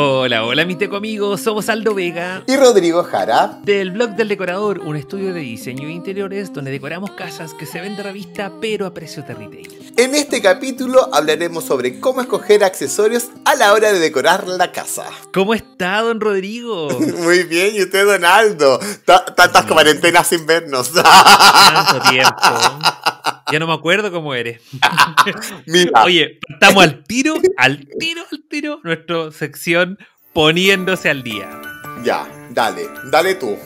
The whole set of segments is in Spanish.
Hola, hola mis conmigo somos Aldo Vega y Rodrigo Jara del blog del decorador, un estudio de diseño de interiores donde decoramos casas que se ven de revista pero a precios de retail. En este capítulo hablaremos sobre cómo escoger accesorios a la hora de decorar la casa. ¿Cómo está don Rodrigo? Muy bien, ¿y usted don Aldo? Tantas cuarentenas sin vernos. Tanto tiempo. Ya no me acuerdo cómo eres. Oye, estamos al tiro, al tiro, al tiro, nuestra sección poniéndose al día. Ya, dale, dale tú,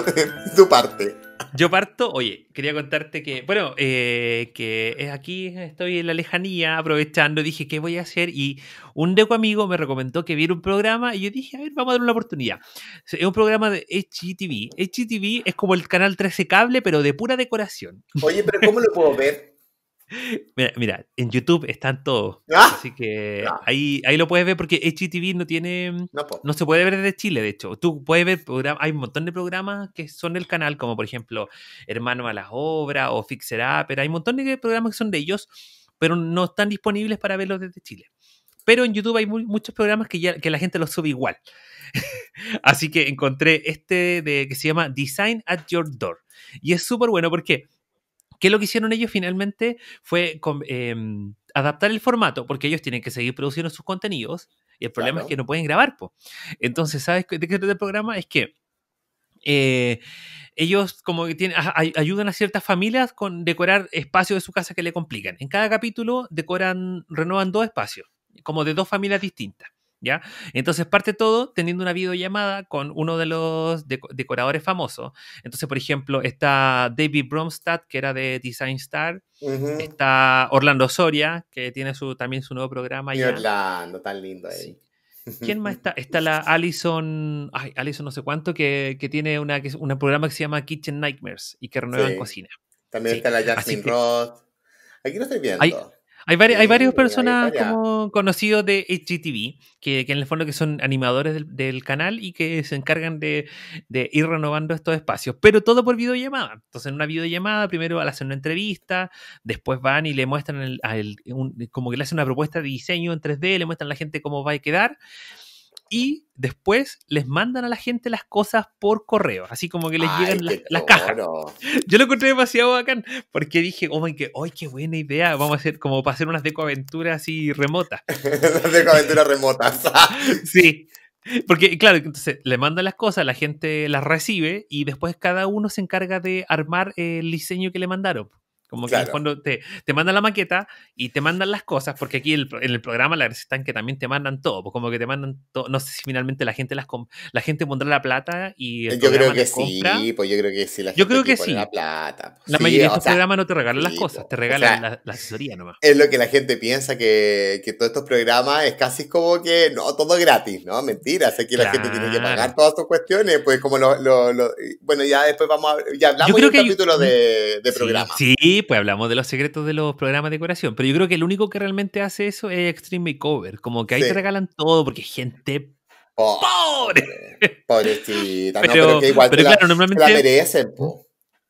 tu parte. Yo parto, oye, quería contarte que, bueno, eh, que aquí estoy en la lejanía aprovechando, dije, ¿qué voy a hacer? Y un deco amigo me recomendó que viera un programa y yo dije, a ver, vamos a dar una oportunidad. Es un programa de HGTV. HGTV es como el canal 13 cable, pero de pura decoración. Oye, pero ¿cómo lo puedo ver? Mira, en YouTube están todos. Ah. Así que ah. ahí, ahí lo puedes ver porque HGTV no tiene. No, se puede ver desde Chile, de hecho. Tú puedes ver Hay un montón de programas que son del canal, como por ejemplo Hermano a las Obras o Fixer pero Hay un montón de programas que son de ellos, pero no están disponibles para verlos desde Chile. Pero en YouTube hay muchos programas que, ya, la gente los sube igual. Así que encontré este de, que se llama Design at Your Door. Y es súper bueno porque ¿Qué lo que hicieron ellos finalmente? Fue em, adaptar el formato, porque ellos tienen que seguir produciendo sus contenidos y el problema es que no pueden grabar. Po. Entonces, ¿sabes de qué trata el programa? Es que eh, ellos como que tienen, ayudan a ciertas familias con decorar espacios de su casa que le complican. En cada capítulo decoran, renovan dos espacios, como de dos familias distintas. Entonces parte todo teniendo una videollamada con uno de los decoradores famosos. Entonces, por ejemplo, está David Bromstad, que era de Design Star, está Orlando Soria, que tiene su, también su nuevo programa. Y Orlando, tan lindo ¿Quién más está? Está la Alison ay, no sé cuánto, que, tiene una, que es un programa que se llama Kitchen Nightmares y que renueva en cocina. También está la Jasmine Roth. Aquí no estoy viendo. Hay, varios hay varias personas conocidos de HGTV, que, en el fondo que son animadores del, canal y que se encargan de, ir renovando estos espacios, pero todo por videollamada. Entonces, en una videollamada, primero hacen una entrevista, después van y le muestran como que le hacen una propuesta de diseño en 3D, le muestran a la gente cómo va a quedar y después les mandan a la gente las cosas por correo, así como que les llegan las, cajas. Yo lo encontré demasiado bacán porque dije, oh my oh, qué buena idea, vamos a hacer como para hacer unas decoaventuras así remotas. decoaventuras remotas. sí. Porque, claro, entonces le mandan las cosas, la gente las recibe y después cada uno se encarga de armar el diseño que le mandaron. Como que que cuando te, te mandan la maqueta y te mandan las cosas, porque aquí en el programa la están que también te mandan todo, pues como que te mandan todo. No sé si finalmente la gente las la gente pondrá la plata y. El yo creo que sí, pues yo creo que sí. yo creo que sí. La, plata. Pues la mayoría de estos programas no te regalan las cosas, pues, te regalan la, asesoría nomás. Es lo que la gente piensa que, que todos estos programas es casi como que no, todo gratis, ¿no? Mentira, sé que la gente tiene que pagar todas sus cuestiones, pues como lo, bueno, ya después vamos a. Ya hablamos un capítulo de, de sí, programa. Sí, pues hablamos de los secretos de los programas de decoración, pero yo creo que el único que realmente hace eso es Extreme Makeover, como que ahí te regalan todo porque gente pobre, pobre. Pobrecita, pero, pero claro, normalmente, la merecen,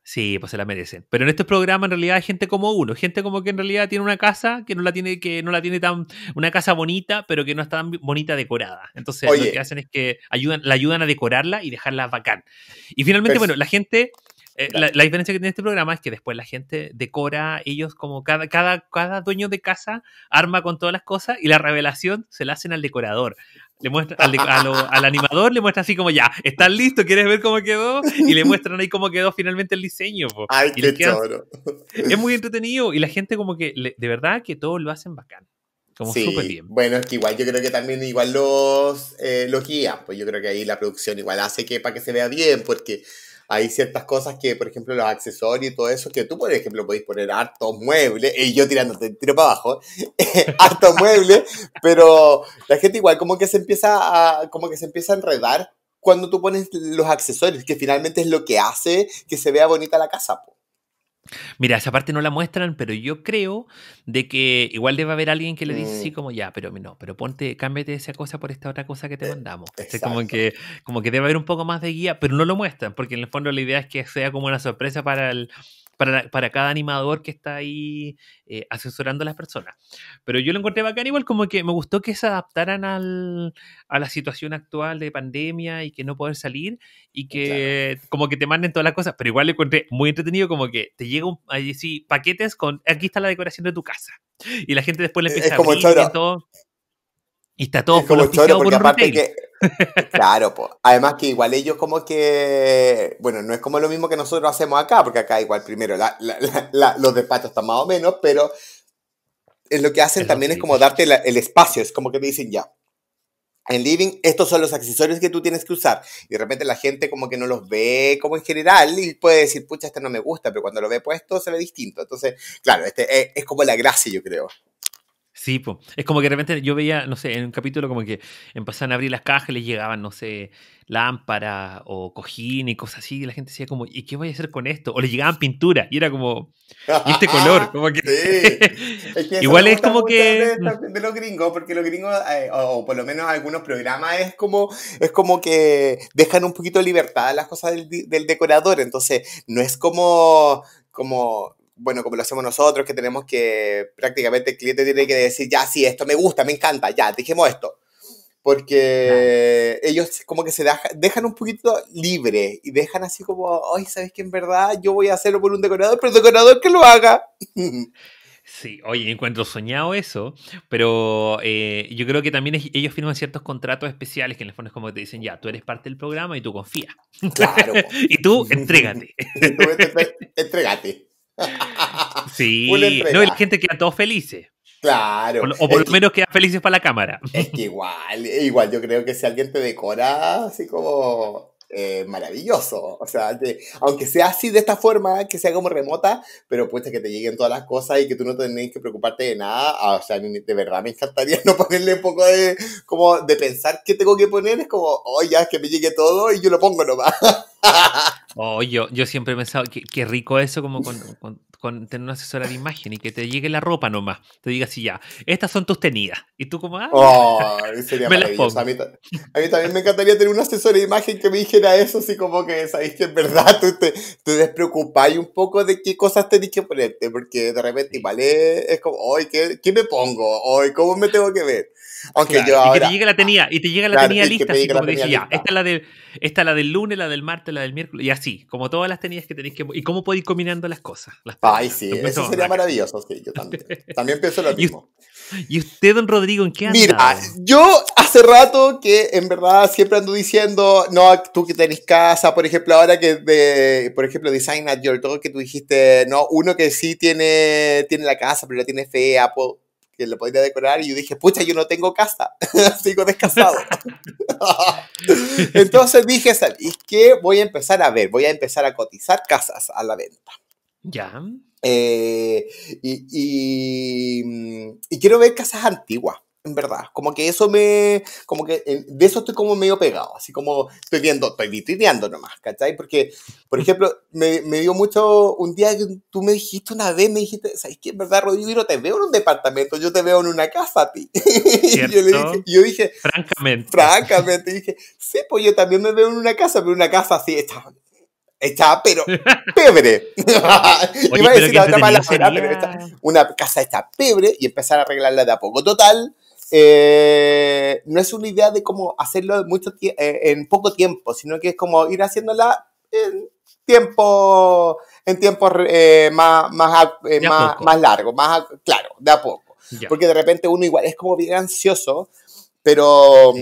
Sí, pues se la merecen. Pero en estos programas en realidad hay gente como uno, gente como que en realidad tiene una casa que no la tiene, que no la tiene tan, una casa bonita, pero que no está tan bonita decorada. Entonces lo que hacen es que ayudan, la ayudan a decorarla y dejarla bacán. Y finalmente, pues bueno, la gente eh, la, diferencia que tiene este programa es que después la gente decora, ellos como cada, cada, dueño de casa arma con todas las cosas y la revelación se la hacen al decorador. Le muestra, al, animador le muestra así como ya, ¿estás listo? ¿Quieres ver cómo quedó? Y le muestran ahí cómo quedó finalmente el diseño. Es muy entretenido y la gente como que, de verdad que todo lo hacen bacán. Como súper bien. Bueno, es que igual yo creo que también igual los, eh, los guías, pues yo creo que ahí la producción igual hace que para que se vea bien, porque hay ciertas cosas que, por ejemplo, los accesorios y todo eso, que tú, por ejemplo, podéis poner harto mueble, y yo tirándote tiro para abajo, eh, harto mueble, pero la gente igual como que se empieza a, como que se empieza a enredar cuando tú pones los accesorios, que finalmente es lo que hace que se vea bonita la casa. Mira, esa parte no la muestran, pero yo creo de que igual debe haber alguien que le dice Sí, mm. como ya, pero no, pero ponte, cámbiate esa cosa por esta otra cosa que te mandamos. Es como que, como que debe haber un poco más de guía, pero no lo muestran, porque en el fondo la idea es que sea como una sorpresa para el, para, para cada animador que está ahí eh, asesorando a las personas. Pero yo lo encontré bacán igual como que me gustó que se adaptaran al, a la situación actual de pandemia y que no poder salir y eh, que como que te manden todas las cosas, pero igual le encontré muy entretenido como que te llega un, paquetes con, aquí está la decoración de tu casa. Y la gente después le eh, empieza a abrir todo. Y está todo es que Claro, pues. Además que igual ellos como que, bueno, no es como lo mismo que nosotros hacemos acá, porque acá igual primero los despachos están más o menos, pero es lo que hacen también es como darte el espacio, es como que te dicen ya. En living, estos son los accesorios que tú tienes que usar. Y de repente la gente como que no los ve como en general y puede decir, pucha, este no me gusta, pero cuando lo ve puesto se ve distinto. Entonces, claro, este eh, es como la gracia, yo creo. Sí, es como que de repente yo veía, no sé, en un capítulo como que empezaban a abrir las cajas, les llegaban, no sé, lámparas o cojín y cosas así, y la gente decía como, ¿y qué voy a hacer con esto? O le llegaban pintura, y era como, ¿y este color? Como que... Sí. Es que Igual es como que... De, los gringos, porque los gringos, eh, o, por lo menos algunos programas, es como, es como que dejan un poquito de libertad las cosas del, decorador, entonces no es como... como bueno, como lo hacemos nosotros, que tenemos que prácticamente el cliente tiene que decir, ya, sí, esto me gusta, me encanta, ya, dijimos esto. Porque ellos como que se dejan un poquito libre y dejan así como, ay, ¿sabes que En verdad yo voy a hacerlo por un decorador, pero el decorador que lo haga. Sí, oye, encuentro soñado eso, pero eh, yo creo que también ellos firman ciertos contratos especiales que en el fondo es como que te dicen, ya, tú eres parte del programa y tú confías. Claro. y tú, entrégate. entrégate sí, no, la gente queda todo felices. Claro. O, por lo menos queda felices para la cámara. Es que igual, eh, igual, yo creo que si alguien te decora así como eh, maravilloso. O sea, aunque sea así de esta forma, que sea como remota, pero pues que te lleguen todas las cosas y que tú no tenés que preocuparte de nada. Ah, o sea, de verdad me encantaría no ponerle un poco de, como de pensar qué tengo que poner. Es como, oye, oh, que me llegue todo y yo lo pongo nomás. Oh, yo, yo siempre he pensado, qué, rico eso, como con, tener una asesora de imagen y que te llegue la ropa nomás. Te diga así ya, estas son tus tenidas. Y tú como, ah, oh, me las A mí, a mí, también me encantaría tener una asesora de imagen que me dijera eso, así como que sabéis que en verdad tú te, te despreocupáis un poco de qué cosas tenéis que ponerte, porque de repente vale es, como, hoy, ¿qué, ¿qué, me pongo? Hoy, ¿cómo me tengo que ver? que te llegue la tenía, y te llega la tenía lista, así como dije, esta es la del, lunes, la del martes, la del miércoles, y así, como todas las tenías que tenéis que. ¿Y cómo podéis ir combinando las cosas? Ay, sí, eso sería maravilloso, yo también. pienso lo mismo. ¿Y usted, don Rodrigo, en qué anda? Mira, yo hace rato que en verdad siempre ando diciendo, no, tú que tenés casa, por ejemplo, ahora que, por ejemplo, Design at Your Dog, que tú dijiste, no, uno que sí tiene, tiene la casa, pero la tiene fea, que lo podía decorar y yo dije, pucha, yo no tengo casa, sigo descasado. Entonces dije, es que Voy a empezar a ver, voy a empezar a cotizar casas a la venta. Ya. Eh, y quiero ver casas antiguas en verdad. Como que eso me. Como que eh, de eso estoy como medio pegado. Así como estoy viendo, estoy vitrineando nomás, ¿cachai? Porque, por mm. ejemplo, me, me, dio mucho. Un día tú me dijiste una vez, me dijiste, ¿sabes qué? En verdad, Rodrigo, te veo en un departamento, yo te veo en una casa a ti. yo, le dije, yo dije. Francamente. Francamente. dije, sí, pues yo también me veo en una casa, pero una casa así, está está pero pebre. Iba a decir otra palabra, pero una casa está pebre y empezar a arreglarla de a poco. Total, eh, no es una idea de cómo hacerlo mucho eh, en poco tiempo, sino que es como ir haciéndola en tiempo, en tiempo eh, más, más, más, largo, más claro, de a poco. Porque de repente uno igual es como bien ansioso, pero...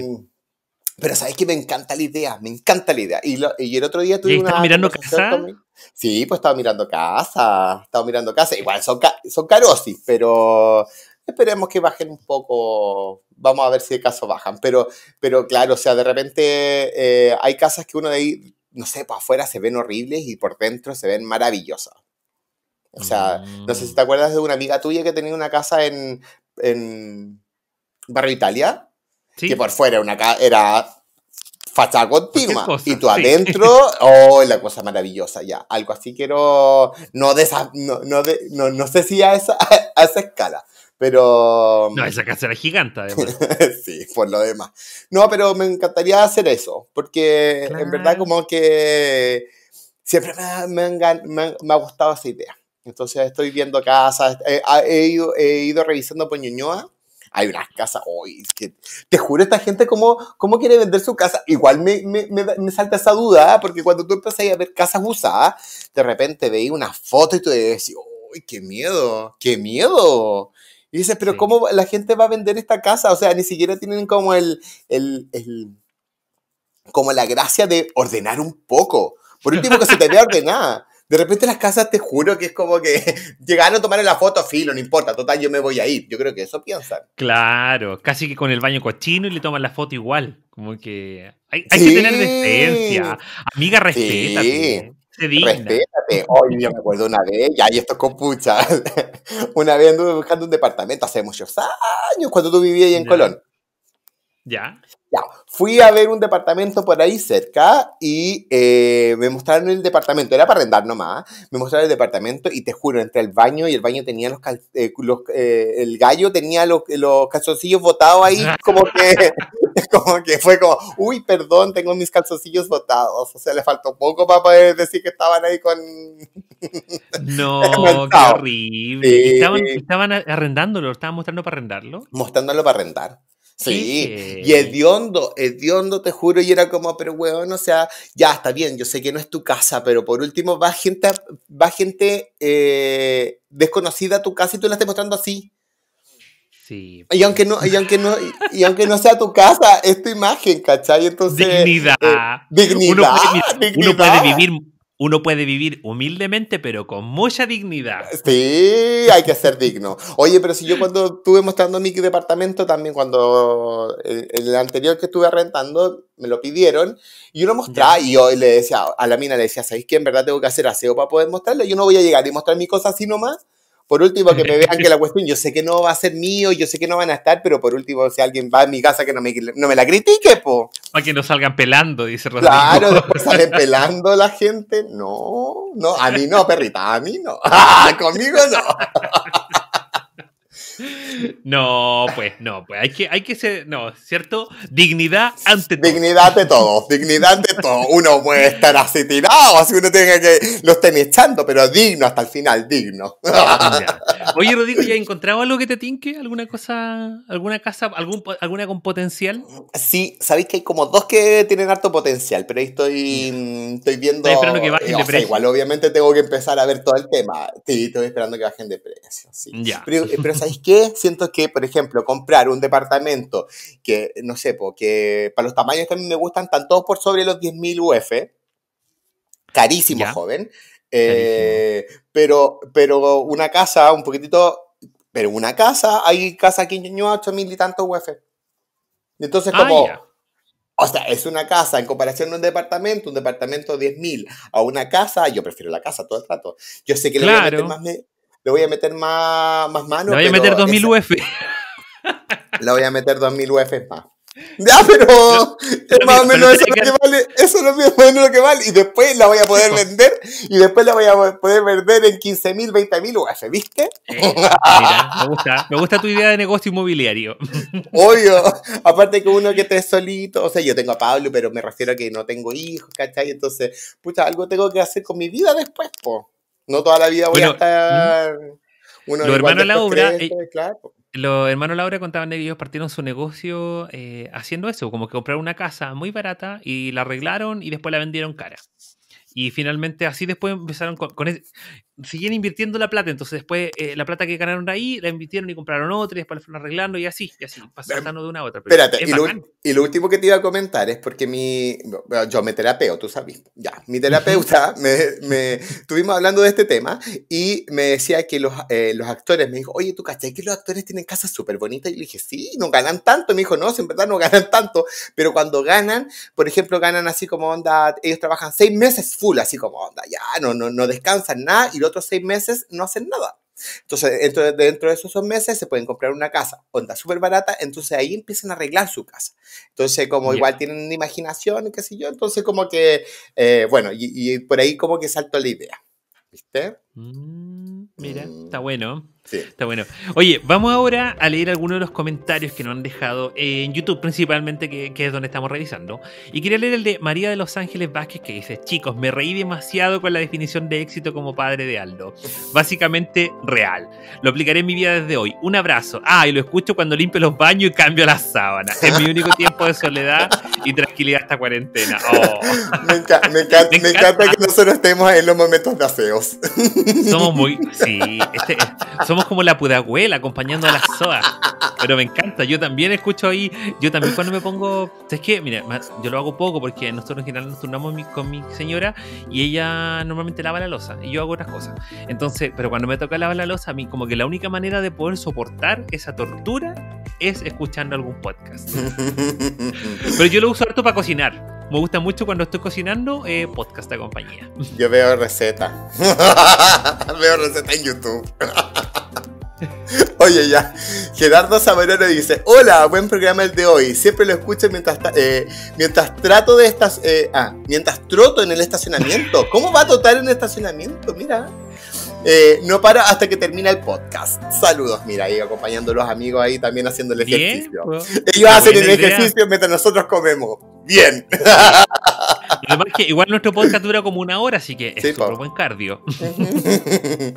Pero sabes que me encanta la idea, me encanta la idea. Y, el otro día tuve una. mirando casa? Sí, pues estaba mirando casa, estaba mirando casa. Igual son, son caros pero, Esperemos que bajen un poco, vamos a ver si de caso bajan, pero, pero claro, o sea, de repente eh, hay casas que uno de ahí, no sé, por pues afuera se ven horribles y por dentro se ven maravillosas. O sea, no sé si te mm. acuerdas de una amiga tuya que tenía una casa en, en Barrio Italia, que por fuera una era fachada continua. Y tú adentro, oh, la cosa maravillosa, ya. Algo así quiero, no de no, no, sé si a esa, a esa escala, pero. No, esa casa era gigante, sí, por lo demás. No, pero me encantaría hacer eso, porque en verdad, como que siempre me, ha gustado esa idea. Entonces, estoy viendo casas, eh, ah, he, ido, revisando por Hay unas casas hoy que te juro, esta gente, ¿cómo, cómo quiere vender su casa? Igual me, salta esa duda, ¿ah? porque cuando tú empezás a ver casas usadas, de repente veí una foto y tú decís, ¡Uy, qué miedo! ¡Qué miedo! Y dices, pero ¿cómo la gente va a vender esta casa? O sea, ni siquiera tienen como el, como la gracia de ordenar un poco. Por último, que se te vea ordenada. De repente las casas, te juro que es como que llegaron, a tomar la foto, filo, no importa, total, yo me voy a ir. Yo creo que eso piensan. Claro, casi que con el baño cochino y le toman la foto igual. Como que hay, hay que tener decencia. Amiga, respeta. Se Respétate. Hoy yo me acuerdo una vez, ya, y esto es con pucha. una vez anduve buscando un departamento hace muchos años, cuando tú vivías ahí en Colón. Ya. Fui a ver un departamento por ahí cerca y eh, me mostraron el departamento. Era para arrendar nomás. Me mostraron el departamento y te juro, entre el baño y el baño tenía los. Cal eh, los eh, el gallo tenía los, los calzoncillos botados ahí, como que. como que fue como, uy, perdón, tengo mis calzoncillos botados. O sea, le faltó poco para poder decir que estaban ahí con. no, qué horrible. Estaban, estaban arrendándolo, estaban mostrando para arrendarlo. Mostrándolo para arrendar. Sí, y hediondo, hediondo, te juro, y era como, pero weón, o sea, ya está bien, yo sé que no es tu casa, pero por último va gente, va gente eh, desconocida a tu casa y tú la estás mostrando así. Sí. Y aunque no, y aunque no, y aunque no sea tu casa, esta imagen, ¿cachai? Entonces. Dignidad. Eh, dignidad. Uno puede vivir uno puede vivir humildemente, pero con mucha dignidad. Sí, hay que ser digno. Oye, pero si yo cuando estuve mostrando mi departamento, también cuando eh, el, anterior que estuve rentando, me lo pidieron, y uno mostraba, y yo le decía, a la mina le decía, ¿sabéis que en verdad tengo que hacer aseo para poder mostrarlo? Yo no voy a llegar y mostrar mi cosas así nomás. Por último, que me vean que la cuestión, yo sé que no va a ser mío, yo sé que no van a estar, pero por último, si alguien va a mi casa, que no me, no me la critique, po. Para que no salgan pelando, dice Claro, después sale pelando la gente. No, no, a mí no, perrita, a mí no. Ah, conmigo no. No, pues, no, pues hay que, hay que ser, no, ¿cierto? Dignidad ante todo. Dignidad de todo, dignidad ante todo. Uno puede estar así tirado, así uno tiene que, lo estén echando, pero digno hasta el final, digno. Oye, Rodrigo, ¿ya has encontrado algo que te tinque? ¿Alguna cosa, alguna casa, algún, alguna con potencial? Sí, sabéis que hay como dos que tienen harto potencial, pero ahí estoy, mm, estoy viendo... que bajen eh, de precio. igual, obviamente tengo que empezar a ver todo el tema. Sí, estoy esperando que bajen de precio, sí. Pero, pero ¿sabéis qué? siento que, por ejemplo, comprar un departamento que, no sé, porque para los tamaños que a mí me gustan, están todos por sobre los 10.000 UF, carísimo, joven. Eh, pero, pero una casa, un poquitito, pero una casa, hay casa aquí en Ñuñoa, 8.000 y tantos UF. Entonces, ah, como... o sea, es una casa en comparación a un departamento, un departamento 10.000 a una casa, yo prefiero la casa todo el rato. Yo sé que le a más, me le voy a meter más, más manos. Le voy a meter 2000 UF. Le voy a meter 2000 UF más. Ya, pero es más o eso, Lo que vale, eso es lo mismo que vale. Y después la voy a poder vender. Y después la voy a poder vender en 15.000, 20.000 UF, ¿viste? Eh, mira, me gusta, me gusta tu idea de negocio inmobiliario. Obvio. Aparte que uno que esté solito. O sea, yo tengo a Pablo, pero me refiero a que no tengo hijos, ¿cachai? Entonces, pucha, algo tengo que hacer con mi vida después, po. No toda la vida voy a estar. los hermanos Laura. Eh, los hermanos Laura contaban de que ellos partieron su negocio eh, haciendo eso, como que compraron una casa muy barata y la arreglaron y después la vendieron cara. Y finalmente así después empezaron con, e, siguen invirtiendo la plata, entonces después eh, la plata que ganaron ahí la invirtieron y compraron otra y después la fueron arreglando y así, y así, em, pasando de una a otra. Pero Espérate, y, lo, último que te iba a comentar es porque mi, yo me terapeo, tú sabes, ya, mi terapeuta, me, me, estuvimos hablando de este tema y me decía que los, eh, los actores, me dijo, oye, ¿tú cachai que los actores tienen casas súper bonitas? Y le dije, sí, no ganan tanto, me dijo, no, en verdad no ganan tanto, pero cuando ganan, por ejemplo, ganan así como onda, ellos trabajan seis meses full, así como onda, ya, no, no, no descansan nada y otros seis meses no hacen nada. Entonces, dentro de, dentro de esos dos meses se pueden comprar una casa, onda súper barata, entonces ahí empiezan a arreglar su casa. Entonces, como igual tienen imaginación, qué sé yo, entonces como que, eh, bueno, y, por ahí como que salto la idea, ¿viste? Mm, mira, mm. está bueno. Está bueno. Oye, vamos ahora a leer algunos de los comentarios que nos han dejado en YouTube, principalmente, que, es donde estamos revisando. Y quería leer el de María de los Ángeles Vázquez, que dice: Chicos, me reí demasiado con la definición de éxito como padre de Aldo. Básicamente, real. Lo aplicaré en mi vida desde hoy. Un abrazo. Ah, y lo escucho cuando limpio los baños y cambio las sábanas. Es mi único tiempo de soledad y tranquilidad esta cuarentena. Oh. Me, encanta. me, encanta que nosotros estemos en los momentos de aseos. Somos muy. Sí, este somos como la pudagüela acompañando a la soa Pero me encanta. Yo también escucho ahí. Yo también cuando me pongo. ¿Sabes qué? Mira, yo lo hago poco porque nosotros en general nos turnamos con mi señora y ella normalmente lava la losa y yo hago otras cosas. Entonces, pero cuando me toca lavar la losa, a mí como que la única manera de poder soportar esa tortura es escuchando algún podcast. pero yo lo uso harto para cocinar me gusta mucho cuando estoy cocinando eh, podcast de compañía. Yo veo receta. veo recetas en YouTube. Oye, ya. Gerardo Zamorano dice: Hola, buen programa el de hoy. Siempre lo escucho mientras, eh, mientras trato de estas. Eh, ah, mientras troto en el estacionamiento. ¿Cómo va a trotar en el estacionamiento? Mira. no para hasta que termina el podcast. Saludos, mira, ahí acompañando a los amigos ahí también haciendo el ejercicio. Pues, Ellos hacen el ejercicio mientras nosotros comemos. Bien. Además que igual nuestro podcast dura como una hora, así que es un buen cardio.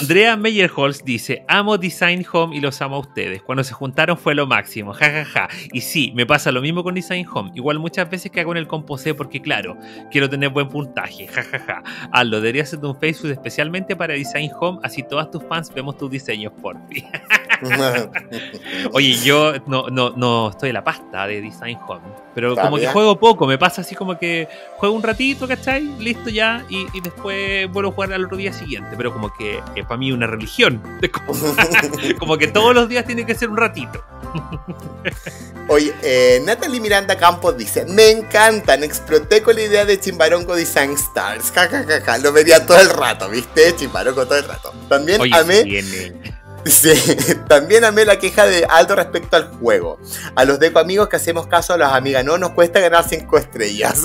Andrea Meyerholz dice, amo Design Home y los amo a ustedes. Cuando se juntaron fue lo máximo, jajaja. Y sí, me pasa lo mismo con Design Home. Igual muchas veces que hago en el composé porque claro, quiero tener buen puntaje, jajaja. Ja, ja. Aldo, deberías hacer un Facebook especialmente para Design Home, así todas tus fans vemos tus diseños por ti. Oye, yo no, estoy en la pasta de Design Home, pero como que juego poco, me pasa así como que juego un ratito, ¿cachai? Listo ya, y, después vuelvo a jugar al otro día siguiente, pero como que es para mí una religión, como, que todos los días tiene que ser un ratito. Oye, eh, Natalie Miranda Campos dice, me encantan, exploté con la idea de Chimbarongo Design Stars, lo veía todo el rato, ¿viste? Chimbarongo todo el rato. También amé... Sí, también amé la queja de Aldo respecto al juego. A los deco amigos que hacemos caso a las amigas, no nos cuesta ganar 5 estrellas.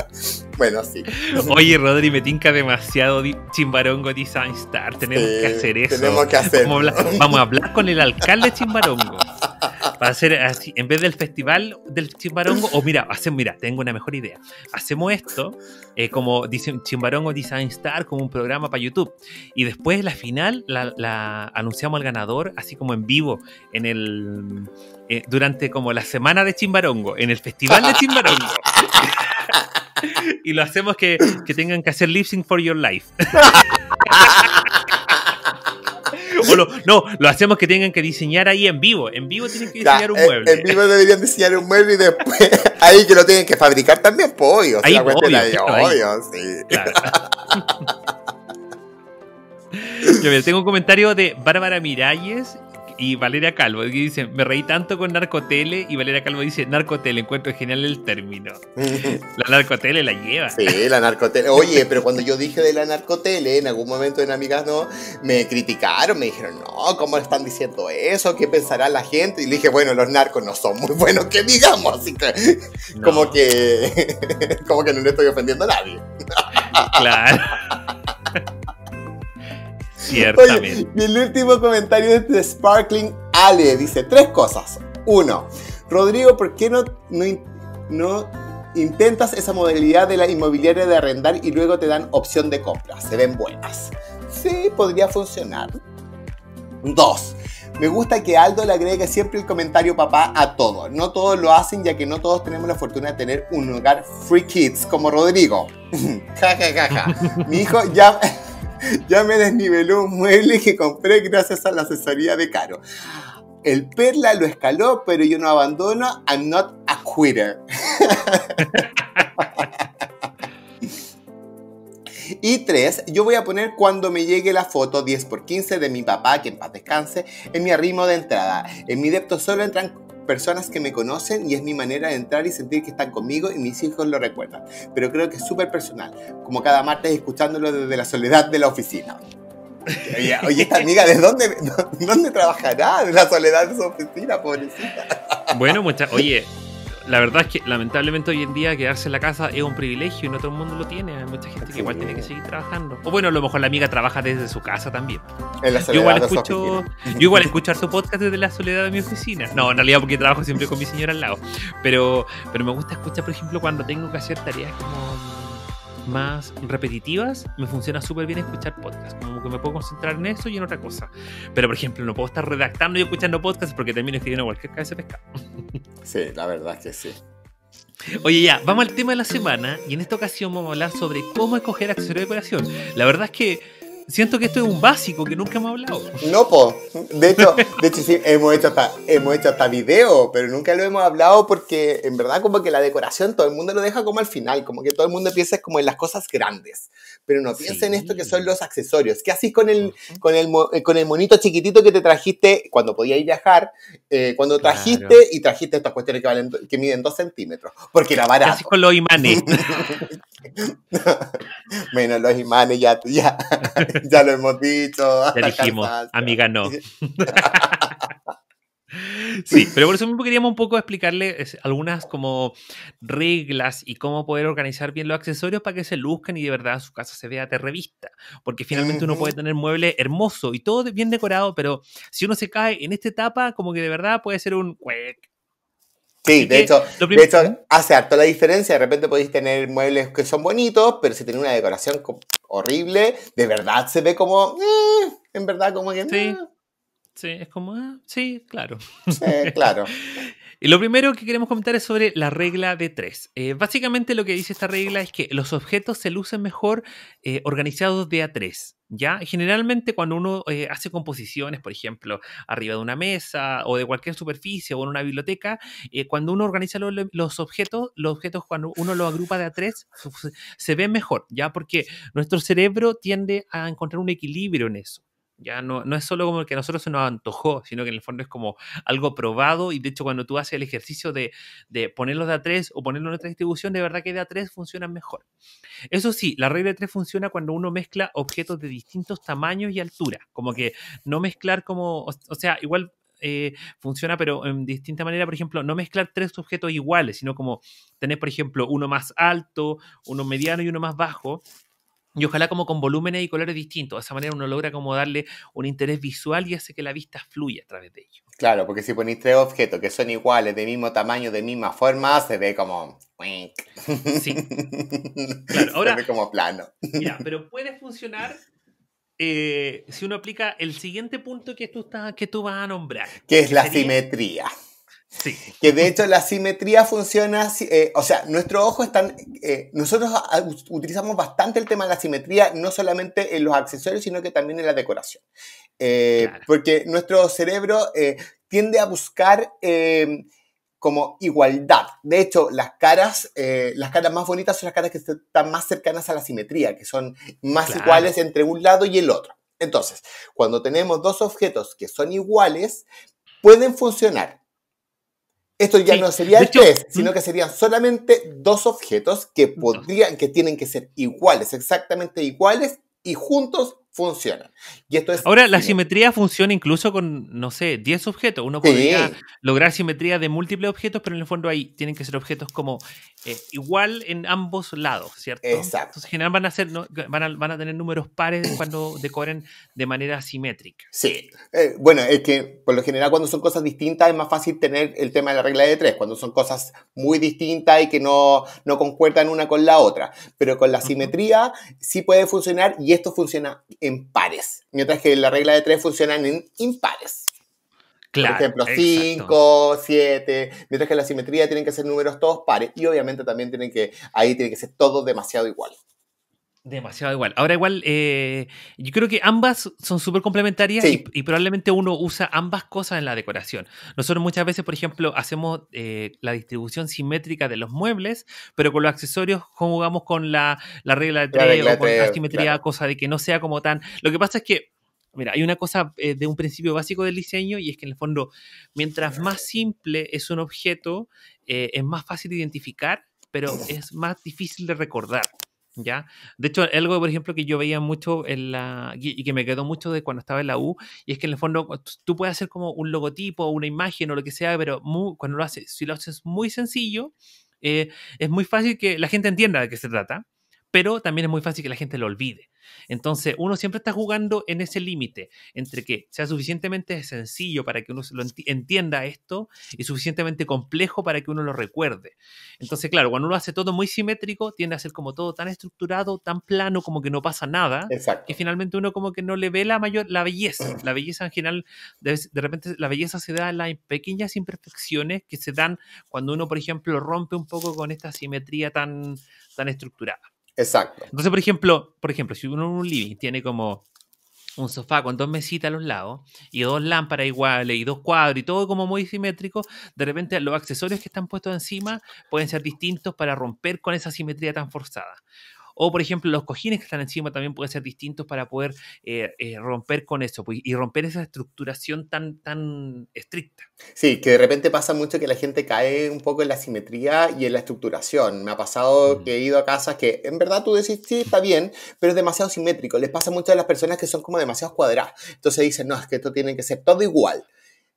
bueno, sí. Oye, Rodri, me tinca demasiado Chimbarongo Design Star. Tenemos que hacer eso. Tenemos que hacer. Vamos a hablar, con el alcalde de Chimbarongo. Para hacer así, en vez del festival del Chimbarongo, o mira, mira, tengo una mejor idea. Hacemos esto, eh, como dice Chimbarongo Design Star, como un programa para YouTube. Y después la final la, anunciamos al ganador, así como en vivo, en el eh, durante como la semana de Chimbarongo, en el festival de Chimbarongo. y lo hacemos que, que tengan que hacer lip for your life. no, lo hacemos que tengan que diseñar ahí en vivo. En vivo tienen que diseñar un mueble. En, vivo deberían diseñar un mueble y después ahí que lo tienen que fabricar también, pollo. sí. tengo un comentario de Bárbara Miralles y Valeria Calvo. dice, me reí tanto con Narcotele y Valeria Calvo dice, Narcotele, encuentro genial el término. La Narcotele la lleva. Sí, la Narcotele. Oye, pero cuando yo dije de la Narcotele, en algún momento en Amigas No, me criticaron, me dijeron, no, ¿cómo están diciendo eso? ¿Qué pensará la gente? Y le dije, bueno, los narcos no son muy buenos que digamos, así que como que como que no le estoy ofendiendo a nadie. Claro. Ciertamente. el último comentario es de Sparkling Ale. Dice tres cosas. Uno, Rodrigo, ¿por qué no, no, intentas esa modalidad de la inmobiliaria de arrendar y luego te dan opción de compra? Se ven buenas. Sí, podría funcionar. Dos, me gusta que Aldo le agregue siempre el comentario papá a todo. No todos lo hacen ya que no todos tenemos la fortuna de tener un hogar free kids como Rodrigo. ja, ja, ja, ja. Mi hijo ya ya me desniveló un mueble que compré gracias a la asesoría de Caro. El Perla lo escaló, pero yo no abandono. I'm not a quitter. Y tres, yo voy a poner cuando me llegue la foto 10x15 de mi papá, que en paz descanse, en mi arrimo de entrada. En mi depto solo entran personas que me conocen y es mi manera de entrar y sentir que están conmigo y mis hijos lo recuerdan. Pero creo que es súper personal, como cada martes escuchándolo desde la soledad de la oficina. Oye, esta amiga, ¿de dónde, dónde trabajará? De la soledad de su oficina, pobrecita. Bueno, oye, la verdad es que lamentablemente hoy en día quedarse en la casa es un privilegio y no todo el mundo lo tiene. Hay mucha gente que igual tiene que seguir trabajando. O bueno, a lo mejor la amiga trabaja desde su casa también. yo igual escucho, yo igual escucho su podcast desde la soledad de mi oficina. No, en realidad porque trabajo siempre con mi señora al lado. Pero, pero me gusta escuchar, por ejemplo, cuando tengo que hacer tareas como más repetitivas, me funciona súper bien escuchar podcast. Como que me puedo concentrar en eso y en otra cosa. Pero, por ejemplo, no puedo estar redactando y escuchando podcasts porque termino escribiendo cualquier cabeza de pescado. Sí, la verdad es que sí. Oye, ya, vamos al tema de la semana y en esta ocasión vamos a hablar sobre cómo escoger accesorios de decoración. La verdad es que siento que esto es un básico que nunca hemos hablado. No, po. De hecho, sí, hemos hecho, hasta, hemos hecho hasta video, pero nunca lo hemos hablado porque en verdad como que la decoración todo el mundo lo deja como al final, como que todo el mundo piensa como en las cosas grandes pero no piensen en esto que son los accesorios. ¿Qué haces con el, con, el, eh, con el monito chiquitito que te trajiste cuando podías viajar? Eh, cuando trajiste y trajiste estas cuestiones que, valen, que miden dos centímetros, porque era barato. ¿Qué haces con los imanes? bueno, los imanes ya, ya, ya lo hemos dicho. Ya dijimos, amiga, no. Sí, pero por eso mismo queríamos un poco explicarle eh, algunas como reglas y cómo poder organizar bien los accesorios para que se luzcan y de verdad su casa se vea de revista. Porque finalmente uno puede tener mueble hermoso y todo bien decorado, pero si uno se cae en esta etapa, como que de verdad puede ser un... Sí, de hecho, de hecho, hace harto la diferencia. De repente podéis tener muebles que son bonitos, pero si tiene una decoración horrible, de verdad se ve como... Eh, en verdad, como que... Sí. Sí, es como, ah, sí, claro. claro. y lo primero que queremos comentar es sobre la regla de tres. Eh, básicamente lo que dice esta regla es que los objetos se lucen mejor eh, organizados de a tres. ¿Ya? Generalmente cuando uno eh, hace composiciones, por ejemplo, arriba de una mesa o de cualquier superficie o en una biblioteca, cuando uno organiza los objetos, los objetos cuando uno los agrupa de a tres, se, ve mejor, ¿ya? Porque nuestro cerebro tiende a encontrar un equilibrio en eso. Ya no, no es solo como que a nosotros se nos antojó, sino que en el fondo es como algo probado y de hecho cuando tú haces el ejercicio de, de ponerlos de a tres o ponerlo en otra distribución, de verdad que de a tres funcionan mejor. Eso sí, la regla de tres funciona cuando uno mezcla objetos de distintos tamaños y alturas. como que no mezclar como, o, sea, igual eh, funciona, pero en distinta manera. Por ejemplo, no mezclar tres objetos iguales, sino como tener, por ejemplo, uno más alto, uno mediano y uno más bajo. Y ojalá como con volúmenes y colores distintos. De esa manera uno logra como darle un interés visual y hace que la vista fluya a través de ellos Claro, porque si ponéis tres objetos que son iguales, de mismo tamaño, de misma forma, se ve como... Sí. Claro, Se ve como plano. Mira, pero puede funcionar eh, si uno aplica el siguiente punto que tú, que tú vas a nombrar. Que es la simetría. Que de hecho la simetría funciona, eh, o sea, nuestro ojo están, eh, nosotros utilizamos bastante el tema de la simetría, no solamente en los accesorios, sino que también en la decoración. Eh, porque nuestro cerebro tiende a buscar em, como igualdad. De hecho, las caras, las caras más bonitas son las caras que están más cercanas a la simetría, que son más iguales entre un lado y el otro. Entonces, cuando tenemos dos objetos que son iguales, pueden funcionar. Esto ya no sería el tres, ¿Mm? sino que serían solamente dos objetos que podrían, que tienen que ser iguales, exactamente iguales y juntos funcionan. Y esto es Ahora, la simetría funciona incluso con, no sé, 10 objetos. Uno podría lograr simetría de múltiples objetos, pero en el fondo ahí tienen que ser objetos como eh, igual en ambos lados, ¿cierto? Exacto. Entonces, en general van a, ser, van, a, tener números pares cuando decoren de manera simétrica. Sí. Eh, bueno, es que por lo general cuando son cosas distintas es más fácil tener el tema de la regla de tres, cuando son cosas muy distintas y que no, no concuerdan una con la otra. Pero con la simetría sí puede funcionar y esto funciona en pares, mientras que la regla de tres funciona en impares. Por ejemplo, 5, 7, mientras que la simetría tienen que ser números todos pares y obviamente también tienen que, ahí tiene que ser todo demasiado igual. Demasiado igual. Ahora igual, eh, yo creo que ambas son súper complementarias y, probablemente uno usa ambas cosas en la decoración. Nosotros muchas veces, por ejemplo, hacemos eh, la distribución simétrica de los muebles, pero con los accesorios jugamos con la, la regla de tres o con la simetría, cosa de que no sea como tan... Lo que pasa es que Mira, hay una cosa eh, de un principio básico del diseño y es que en el fondo, mientras más simple es un objeto, eh, es más fácil de identificar, pero es más difícil de recordar. ¿Ya? De hecho, algo, por ejemplo, que yo veía mucho en la, y que me quedó mucho de cuando estaba en la U, y es que en el fondo tú puedes hacer como un logotipo, o una imagen o lo que sea, pero cuando lo haces, si lo haces muy sencillo, eh, es muy fácil que la gente entienda de qué se trata, pero también es muy fácil que la gente lo olvide. Entonces, uno siempre está jugando en ese límite entre que sea suficientemente sencillo para que uno lo entienda esto y suficientemente complejo para que uno lo recuerde. Entonces, claro, cuando uno hace todo muy simétrico, tiende a ser como todo tan estructurado, tan plano, como que no pasa nada, que finalmente uno como que no le ve la mayor la belleza. La belleza en general, de, repente la belleza se da en las pequeñas imperfecciones que se dan cuando uno, por ejemplo, rompe un poco con esta simetría tan estructurada. Exacto. Entonces, por ejemplo, por ejemplo, si uno en un living tiene como un sofá con dos mesitas a los lados y dos lámparas iguales y dos cuadros y todo como muy simétrico, de repente los accesorios que están puestos encima pueden ser distintos para romper con esa simetría tan forzada. O, por ejemplo, los cojines que están encima también pueden ser distintos para poder eh, eh, romper con eso pues, y romper esa estructuración tan, tan estricta. Sí, que de repente pasa mucho que la gente cae un poco en la simetría y en la estructuración. Me ha pasado mm. que he ido a casas que en verdad tú decís, sí, está bien, pero es demasiado simétrico. Les pasa mucho a las personas que son como demasiado cuadradas. Entonces dicen, no, es que esto tiene que ser todo igual.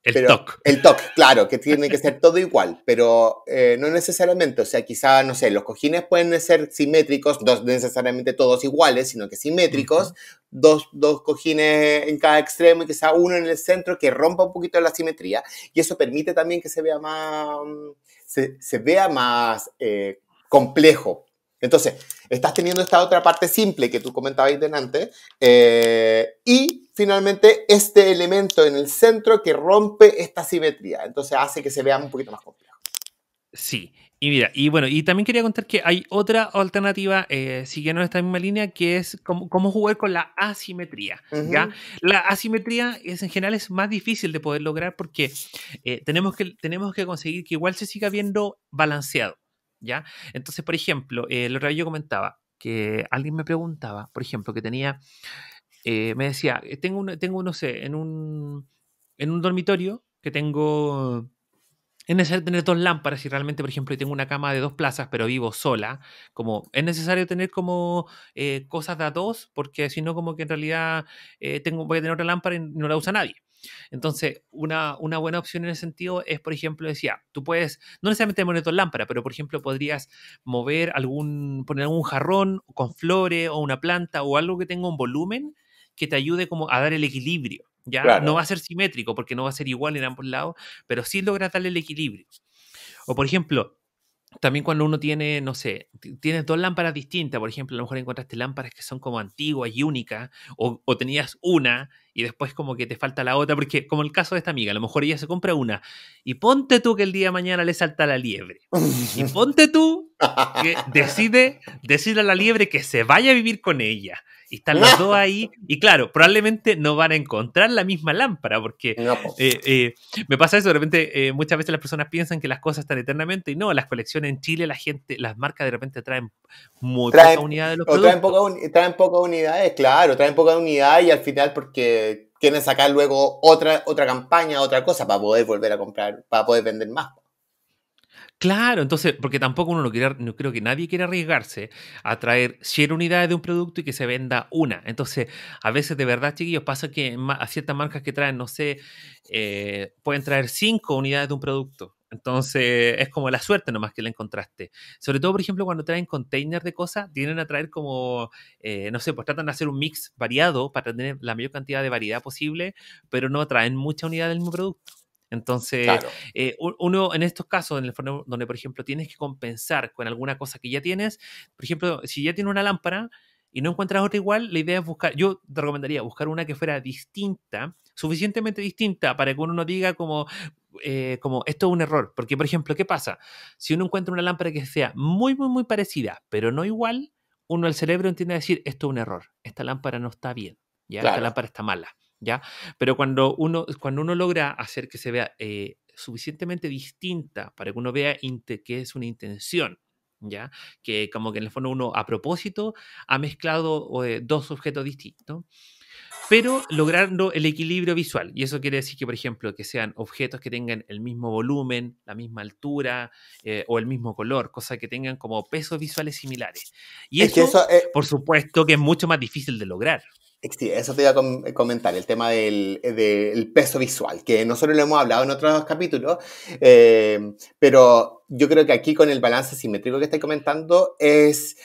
El toque, TOC. El TOC, claro, que tiene que ser todo igual, pero eh, no necesariamente, o sea, quizá, no sé, los cojines pueden ser simétricos, no necesariamente todos iguales, sino que simétricos, dos, dos, cojines en cada extremo y quizá uno en el centro que rompa un poquito la simetría, y eso permite también que se vea más, mm, se, se vea más eh, complejo, entonces, estás teniendo esta otra parte simple que tú comentabais delante eh, y finalmente este elemento en el centro que rompe esta simetría. Entonces hace que se vea un poquito más complejo. Sí. Y mira, y bueno, y también quería contar que hay otra alternativa, eh, siguiendo esta misma línea, que es cómo, jugar con la asimetría. ¿ya? La asimetría es, en general es más difícil de poder lograr porque eh, tenemos, que, tenemos que conseguir que igual se siga viendo balanceado. Entonces, por ejemplo, eh, lo yo comentaba que alguien me preguntaba, por ejemplo, que tenía, eh, me decía, eh, tengo, tengo no sé, en un, en un dormitorio que tengo... Es necesario tener dos lámparas si realmente, por ejemplo, tengo una cama de dos plazas, pero vivo sola. Como es necesario tener como cosas de a dos, porque si no, como que en realidad tengo, voy a tener otra lámpara y no la usa nadie. Entonces, una, buena opción en ese sentido es, por ejemplo, decía, tú puedes, no necesariamente tu lámpara, pero por ejemplo, podrías mover algún, poner algún jarrón con flores o una planta o algo que tenga un volumen que te ayude como a dar el equilibrio. ¿ya? No va a ser simétrico porque no va a ser igual en ambos lados, pero sí logras darle el equilibrio. O por ejemplo, también cuando uno tiene, no sé, tienes dos lámparas distintas, por ejemplo, a lo mejor encontraste lámparas que son como antiguas y únicas, o, tenías una y después como que te falta la otra, porque como el caso de esta amiga, a lo mejor ella se compra una, y ponte tú que el día de mañana le salta la liebre, y ponte tú que decide, decide a la liebre que se vaya a vivir con ella, están los dos ahí. Y claro, probablemente no van a encontrar la misma lámpara, porque eh, eh, me pasa eso. De repente, eh, muchas veces las personas piensan que las cosas están eternamente y no. Las colecciones en Chile, la gente, las marcas de repente traen muchas unidad de los productos. Traen, poca pocas unidades, claro, traen poca unidad y al final, porque quieren sacar luego otra, otra campaña, otra cosa para poder volver a comprar, para poder vender más. Claro, entonces, porque tampoco uno no quiere, no creo que nadie quiera arriesgarse a traer 100 unidades de un producto y que se venda una. Entonces, a veces de verdad, chiquillos, pasa que a ciertas marcas que traen, no sé, eh, pueden traer 5 unidades de un producto. Entonces, es como la suerte nomás que la encontraste. Sobre todo, por ejemplo, cuando traen container de cosas, tienen a traer como, eh, no sé, pues tratan de hacer un mix variado para tener la mayor cantidad de variedad posible, pero no traen mucha unidad del mismo producto. Entonces, eh, uno en estos casos, donde por ejemplo tienes que compensar con alguna cosa que ya tienes, por ejemplo, si ya tienes una lámpara y no encuentras otra igual, la idea es buscar, yo te recomendaría buscar una que fuera distinta, suficientemente distinta para que uno no diga como, eh, como esto es un error. Porque, por ejemplo, ¿qué pasa? Si uno encuentra una lámpara que sea muy, muy, muy parecida, pero no igual, uno el cerebro entiende decir, esto es un error, esta lámpara no está bien, ya esta lámpara está mala. Pero cuando uno, cuando uno logra hacer que se vea eh, suficientemente distinta para que uno vea que es una intención, ¿ya? Que como que en el fondo uno a propósito ha mezclado eh, dos objetos distintos, pero logrando el equilibrio visual. Y eso quiere decir que, por ejemplo, que sean objetos que tengan el mismo volumen, la misma altura eh, o el mismo color, cosas que tengan como pesos visuales similares. Y eso, por supuesto, que es mucho más difícil de lograr. Eso te iba a comentar, el tema del, peso visual, que nosotros lo hemos hablado en otros capítulos, eh, pero yo creo que aquí con el balance simétrico que estoy comentando es,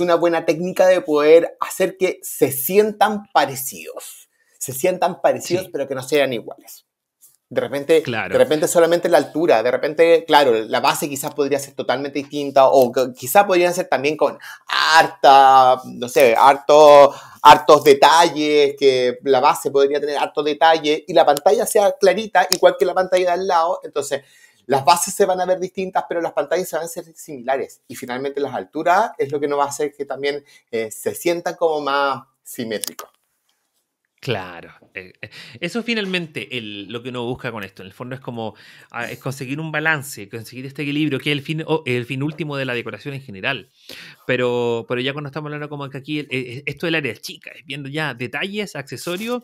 una buena técnica de poder hacer que se sientan parecidos, se sientan parecidos pero que no sean iguales. De repente, de repente solamente la altura, de repente, claro, la base quizás podría ser totalmente distinta o quizás podrían ser también con harta, no sé, harto, hartos detalles, que la base podría tener hartos detalles y la pantalla sea clarita, igual que la pantalla al lado. Entonces, las bases se van a ver distintas, pero las pantallas se van a ser similares. Y finalmente las alturas es lo que nos va a hacer que también eh, se sientan como más simétricos. Claro. Eh, eh, eso finalmente el, lo que uno busca con esto. En el fondo es como ah, conseguir un balance, conseguir este equilibrio, que es el fin, el fin último de la decoración en general. Pero, pero ya cuando estamos hablando como que aquí, eh, esto del área chica, viendo ya detalles, accesorios,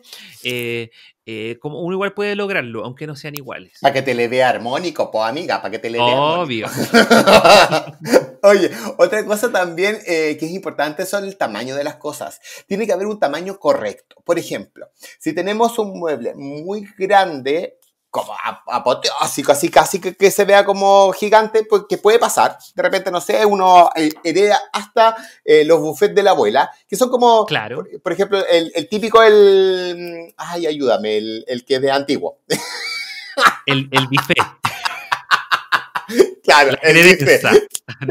como uno igual puede lograrlo, aunque no sean iguales. Para que te le vea armónico, po amiga, para que te le dé Obvio. Oye, otra cosa también eh, que es importante son el tamaño de las cosas. Tiene que haber un tamaño correcto. Por ejemplo, si tenemos un mueble muy grande, como apoteósico, así casi que, se vea como gigante, pues que puede pasar. De repente, no sé, uno eh, hereda hasta eh, los buffets de la abuela, que son como, claro. por, ejemplo, el, típico, el... Ay, ayúdame, el, que es de antiguo. El, el Claro, el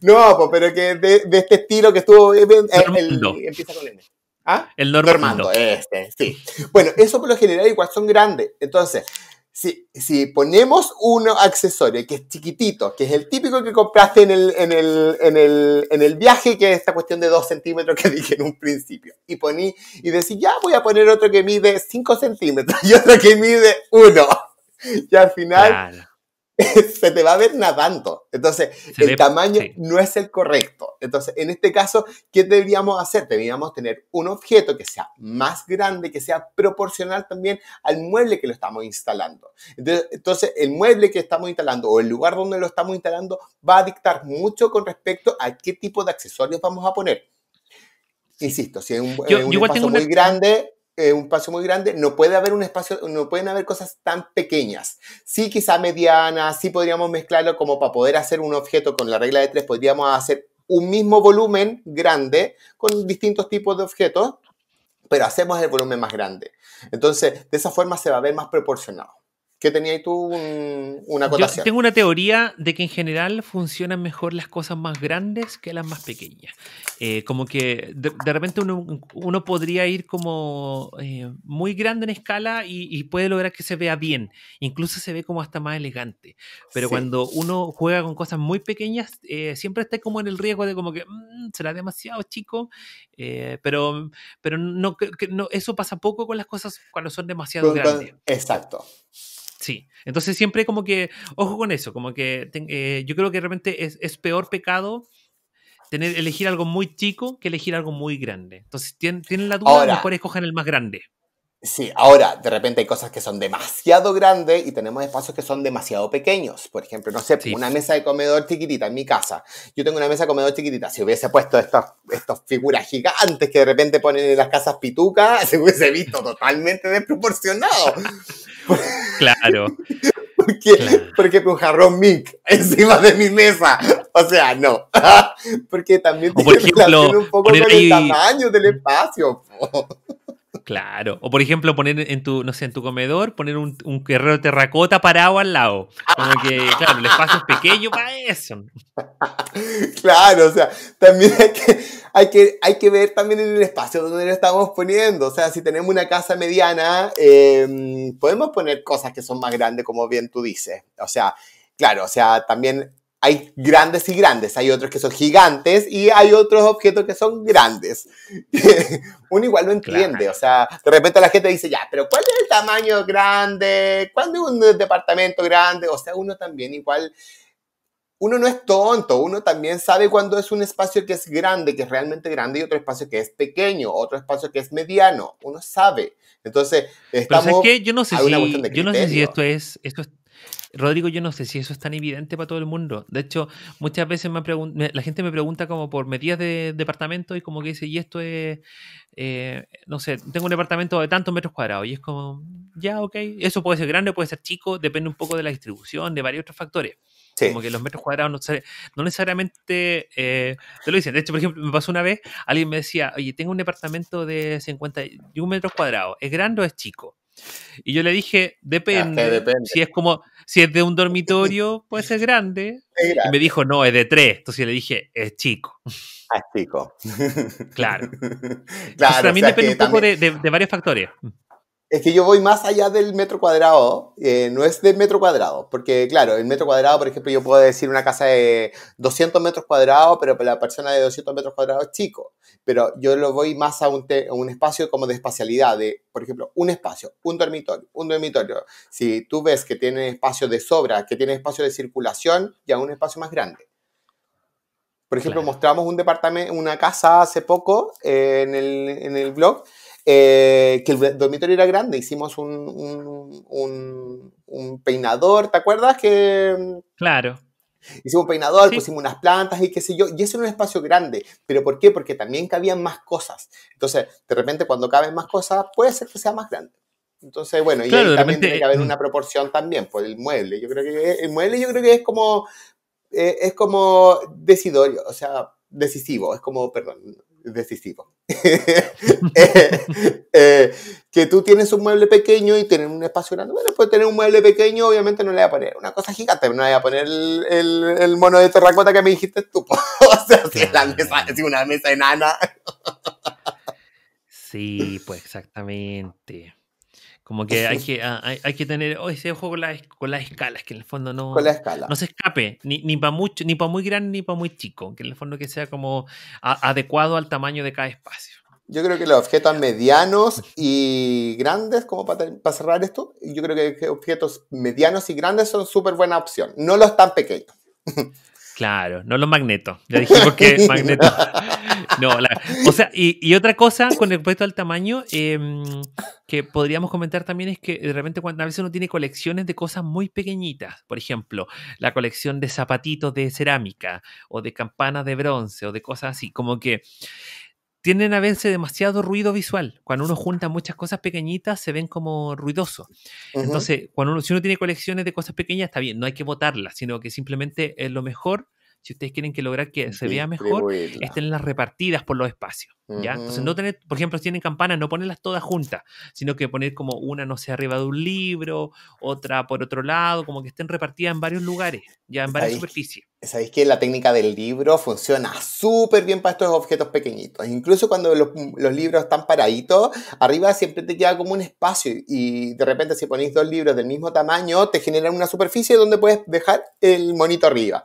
No, no pero que de, este estilo que estuvo. Eh, eh, el, empieza con N. ¿Ah? El Normando. Este, bueno, eso por lo general igual son grandes. Entonces, si, ponemos un accesorio que es chiquitito, que es el típico que compraste en el, en el, en el, viaje, que es esta cuestión de 2 centímetros que dije en un principio, y poní, y decís, ya voy a poner otro que mide 5 centímetros y otro que mide 1. Y al final claro. se te va a ver nadando. Entonces, el tamaño no es el correcto. Entonces, en este caso, ¿qué deberíamos hacer? Debíamos tener un objeto que sea más grande, que sea proporcional también al mueble que lo estamos instalando. Entonces, entonces el mueble que estamos instalando o el lugar donde lo estamos instalando va a dictar mucho con respecto a qué tipo de accesorios vamos a poner. Insisto, si es un, un espacio muy grande, eh, un espacio muy grande, no puede haber un espacio, no pueden haber cosas tan pequeñas. Sí, quizá medianas, sí podríamos mezclarlo como para poder hacer un objeto con la regla de tres, podríamos hacer un mismo volumen grande con distintos tipos de objetos, pero hacemos el volumen más grande. Entonces, de esa forma se va a ver más proporcionado. ¿Qué tenías tú una acotación? Yo tengo una teoría de que en general funcionan mejor las cosas más grandes que las más pequeñas. Eh, como que de, repente uno, podría ir como eh, muy grande en escala y, puede lograr que se vea bien. Incluso se ve como hasta más elegante. Pero cuando uno juega con cosas muy pequeñas, eh, siempre está como en el riesgo de como que mm, será demasiado chico. pero pero no, no, eso pasa poco con las cosas cuando son demasiado grandes. Exacto. Sí, entonces siempre como que, ojo con eso, como que eh, yo creo que realmente es, es peor pecado tener, elegir algo muy chico que elegir algo muy grande. Entonces, tienen, la duda, mejor escoger el más grande. Sí, ahora, de repente hay cosas que son demasiado grandes y tenemos espacios que son demasiado pequeños. Por ejemplo, no sé, una mesa de comedor chiquitita en mi casa. Yo tengo una mesa de comedor chiquitita. Si hubiese puesto estas estos figuras gigantes que de repente ponen en las casas pitucas, se hubiese visto totalmente desproporcionado. Claro. Porque, porque un jarrón mic encima de mi mesa. O sea, no. porque también tiene un poco con el tamaño del espacio. Claro. O por ejemplo, poner en tu, no sé, en tu comedor, poner un, un guerrero terracota parado al lado. Como que, claro, el espacio es pequeño para eso. Claro, o sea, también hay que, hay que, ver también en el espacio donde lo estamos poniendo. O sea, si tenemos una casa mediana, em, podemos poner cosas que son más grandes, como bien tú dices. O sea, claro, o sea, también hay grandes y grandes, hay otros que son gigantes y hay otros objetos que son grandes. Uno igual lo entiende, o sea, de repente la gente dice, ya, pero ¿cuál es el tamaño grande? ¿Cuál es un departamento grande? O sea, uno también igual, uno no es tonto, uno también sabe cuándo es un espacio que es grande, que es realmente grande y otro espacio que es pequeño, otro espacio que es mediano, uno sabe. Entonces, estamos... Pero, que yo no sé, si, yo no sé si esto es, esto es Rodrigo, yo no sé si eso es tan evidente para todo el mundo. De hecho, muchas veces me la gente me pregunta como por medidas de departamento y como que dice, y esto es, eh, no sé, tengo un departamento de tantos metros cuadrados y es como, ya, ok, eso puede ser grande, puede ser chico, depende un poco de la distribución, de varios otros factores. Como que los metros cuadrados no, necesariamente eh, te lo dicen. De hecho, por ejemplo, me pasó una vez, alguien me decía, oye, tengo un departamento de 51 metros cuadrados, ¿es grande o es chico? Y yo le dije, ah, depende. depende. Si es como, si es de un dormitorio, pues Es grande. Y me dijo, no, es de tres. Entonces le dije, es chico. Ah, es chico. Claro. claro también depende un poco de, de, de varios factores. Es que yo voy más allá del metro cuadrado, eh, no es del metro cuadrado, porque claro, el metro cuadrado, por ejemplo, yo puedo decir una casa de 200 metros cuadrados, pero para la persona de 200 metros cuadrados es chico, pero yo lo voy más a un, espacio como de espacialidad, de, por ejemplo, un espacio, un dormitorio, un dormitorio. Si tú ves que tiene espacio de sobra, que tiene espacio de circulación, ya un espacio más grande. Por ejemplo, mostramos un departamento, una casa hace poco eh, en, el, en el blog eh, que el dormitorio era grande, hicimos un, un, peinador, ¿te acuerdas? Que... Mm? Claro. Hicimos un peinador, pusimos unas plantas y qué sé yo. Y eso era un espacio grande. ¿Pero por qué? Porque también cabían más cosas. Entonces, de repente, cuando caben más cosas, puede ser que sea más grande. Entonces, bueno, y también tiene que haber mm. una proporción también por pues, el mueble. Yo creo que e-, el mueble yo creo que es como eh, es como decidorio, o sea, decisivo, es como, perdón, decisivo. Eh, eh, que tú tienes un mueble pequeño y tienes un espacio grande. Bueno, pues tener un mueble pequeño, obviamente no le voy a poner una cosa gigante, no le voy a poner el, mono de terracota que me dijiste tú. Pues, o sea, si es la mesa, si una mesa enana. sí, pues exactamente. Como que hay que, ah, hay, que tener oh, ese ojo con, con, las escalas, que en el fondo no, no se escape, ni, ni para mucho, ni para muy grande ni para muy chico, que en el fondo que sea como adecuado al tamaño de cada espacio. Yo creo que los objetos medianos y grandes, como para, cerrar esto, yo creo que objetos medianos y grandes son súper buena opción, no los tan pequeños. Claro, no los magnetos. Ya dijimos que magnetos... No, o sea, y, otra cosa con respecto al tamaño em, que podríamos comentar también es que de repente cuando a veces uno tiene colecciones de cosas muy pequeñitas, por ejemplo, la colección de zapatitos de cerámica o de campanas de bronce o de cosas así, como que tienen a veces demasiado ruido visual. Cuando uno junta muchas cosas pequeñitas, se ven como ruidosos. Entonces, cuando uno, si uno tiene colecciones de cosas pequeñas, está bien, no hay que botarlas, sino que simplemente es lo mejor si ustedes quieren que lograr que se vea mejor, estén las repartidas por los espacios. ¿ya? no tener, por ejemplo, si tienen campanas, no ponerlas todas juntas, sino que poner como una, no sé, arriba de un libro, otra por otro lado, como que estén repartidas en varios lugares, ya en varias superficies. Sabéis que la técnica del libro funciona súper bien para estos objetos pequeñitos. Incluso cuando los, libros están paraditos, arriba siempre te queda como un espacio y de repente si ponéis dos libros del mismo tamaño, te generan una superficie donde puedes dejar el monito arriba.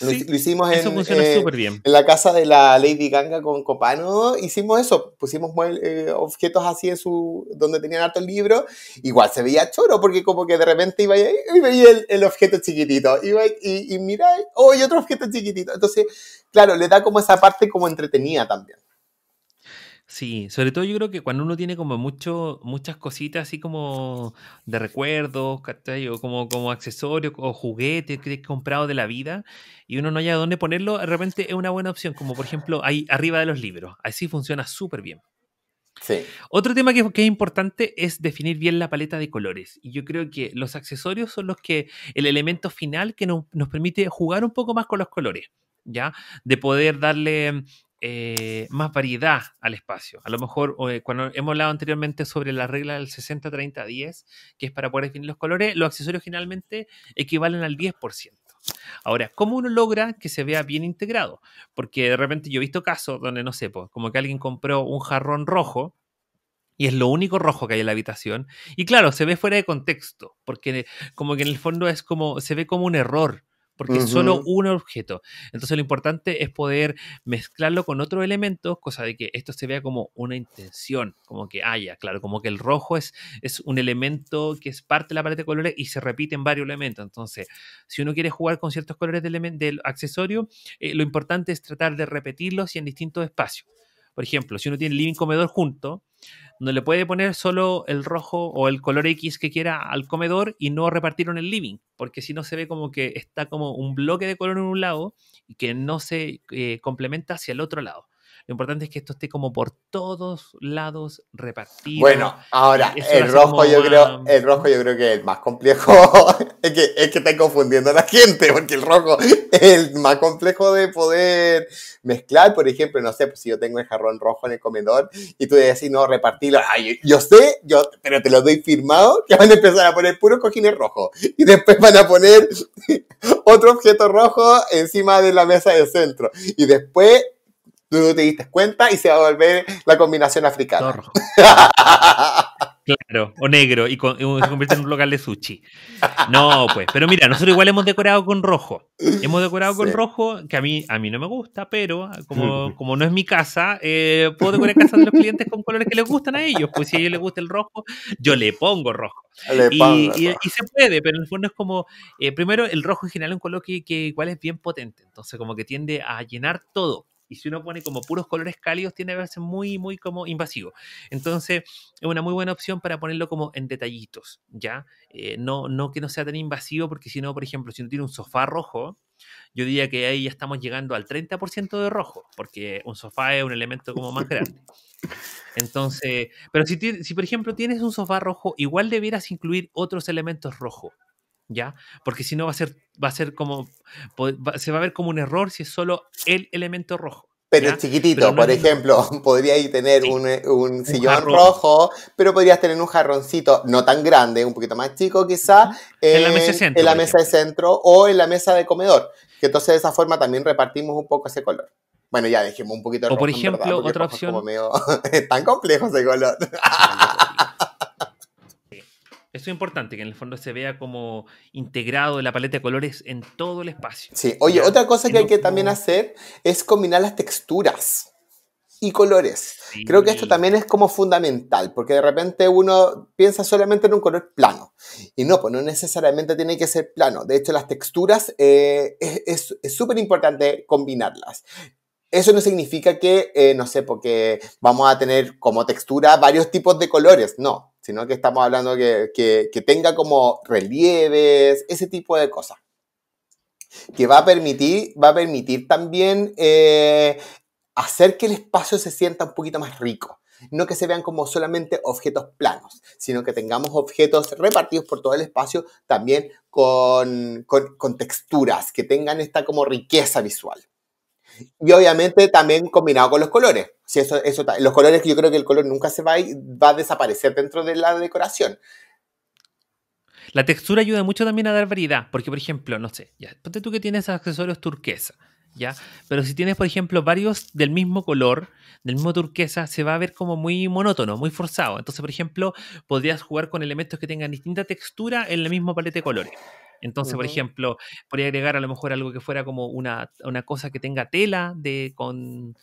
Lo, hicimos eh, en, la casa de la Lady Ganga con Copano. Hicimos eso, pusimos eh, objetos así en su donde tenían harto el libro. Igual se veía choro porque como que de repente iba y veía el, objeto chiquitito. y, y mira, oh, y otro objeto chiquitito. Entonces, claro, le da como esa parte como entretenida también. Sí, sobre todo yo creo que cuando uno tiene como mucho, muchas cositas así como de recuerdos, como, como accesorios o juguetes que he comprado de la vida y uno no haya dónde ponerlo, de repente es una buena opción, como por ejemplo ahí arriba de los libros. Así funciona súper bien. Sí. Otro tema que, que, es importante es definir bien la paleta de colores. Y yo creo que los accesorios son los que, el elemento final que nos permite jugar un poco más con los colores. ¿ya? De poder darle eh, más variedad al espacio. A lo mejor, eh, cuando hemos hablado anteriormente sobre la regla del 60-30-10, que es para poder definir los colores, los accesorios generalmente equivalen al 10%. Ahora, ¿cómo uno logra que se vea bien integrado? Porque de repente yo he visto casos donde, no sé, como que alguien compró un jarrón rojo, y es lo único rojo que hay en la habitación. Y claro, se ve fuera de contexto, porque como que en el fondo es como, se ve como un error, porque es solo un objeto. Entonces lo importante es poder mezclarlo con otro elemento, cosa de que esto se vea como una intención, como que haya, ah, claro, como que el rojo es, es un elemento que es parte de la paleta de colores y se repite en varios elementos. Entonces, si uno quiere jugar con ciertos colores del, accesorio, eh, lo importante es tratar de repetirlos y en distintos espacios. Por ejemplo, si uno tiene living comedor junto, no le puede poner solo el rojo o el color X que quiera al comedor y no repartirlo en el living, porque si no se ve como que está como un bloque de color en un lado y que no se eh, complementa hacia el otro lado. Lo importante es que esto esté como por todos lados repartido. Bueno, ahora, eh, el rojo, yo creo, el rojo yo creo que es el más complejo. es, que, es que está confundiendo a la gente, porque el rojo es el más complejo de poder mezclar. Por ejemplo, no sé, pues, si yo tengo el jarrón rojo en el comedor y tú decís, no, repartilo. Ay, yo sé, yo, pero te lo doy firmado, que van a empezar a poner puros cojines rojos. Y después van a poner otro objeto rojo encima de la mesa del centro. Y después tú no te diste cuenta y se va a volver la combinación africana. Claro, o negro, y, se convierte en un local de sushi. No, pues, pero mira, nosotros igual hemos decorado con rojo. Hemos decorado con rojo, que a mí, a mí no me gusta, pero como, mm. no es mi casa, eh, puedo decorar casa de los clientes con colores que les gustan a ellos. Pues si a ellos les gusta el rojo, yo le pongo rojo. y, se puede, pero en el fondo es como, eh, primero, el rojo en general es un color que, que igual es bien potente, entonces como que tiende a llenar todo y si uno pone como puros colores cálidos, tiene que verse muy, muy como invasivo. Entonces, es una muy buena opción para ponerlo como en detallitos, ¿ya? Eh, no, no que no sea tan invasivo, porque si no, por ejemplo, si uno tiene un sofá rojo, yo diría que ahí ya estamos llegando al 30% de rojo, porque un sofá es un elemento como más grande. Entonces, pero si, si por ejemplo tienes un sofá rojo, igual debieras incluir otros elementos rojos. ¿ya? Porque si no va a ser, va a ser como, se va a ver como un error si es solo el elemento rojo. Pero es chiquitito, por ejemplo podría podrías tener eh, un, un, sillón rojo, pero podrías tener un jarroncito no tan grande, un poquito más chico quizá, en, la mesa, de centro, o en la mesa de comedor. Que entonces de esa forma también repartimos un poco ese color. Bueno, ya dejemos un poquito rojo. O por ejemplo, otra opción. tan complejo ese color. Eso es importante, que en el fondo se vea como integrado la paleta de colores en todo el espacio. Sí, oye, otra cosa que hay que también hacer es combinar las texturas y colores. Creo que esto también es como fundamental, porque de repente uno piensa solamente en un color plano. Y no, pues no necesariamente tiene que ser plano. De hecho, las texturas eh, es súper importante combinarlas. Eso no significa que, eh, no sé, porque vamos a tener como textura varios tipos de colores. No, sino que estamos hablando que, que, tenga como relieves, ese tipo de cosas. Que va a permitir, va a permitir también eh, hacer que el espacio se sienta un poquito más rico. No que se vean como solamente objetos planos, sino que tengamos objetos repartidos por todo el espacio también con texturas, que tengan esta como riqueza visual. Y obviamente también combinado con los colores. Si eso, los colores, que yo creo que el color nunca se va a, va a desaparecer dentro de la decoración. La textura ayuda mucho también a dar variedad, porque por ejemplo, no sé, ya, tú que tienes accesorios turquesa, ¿ya? Pero si tienes, por ejemplo, varios del mismo color, del mismo turquesa, se va a ver como muy monótono, muy forzado. Entonces, por ejemplo, podrías jugar con elementos que tengan distinta textura en la misma paleta de colores. Entonces, por ejemplo, podría agregar a lo mejor algo que fuera como una, una cosa que tenga tela de, con,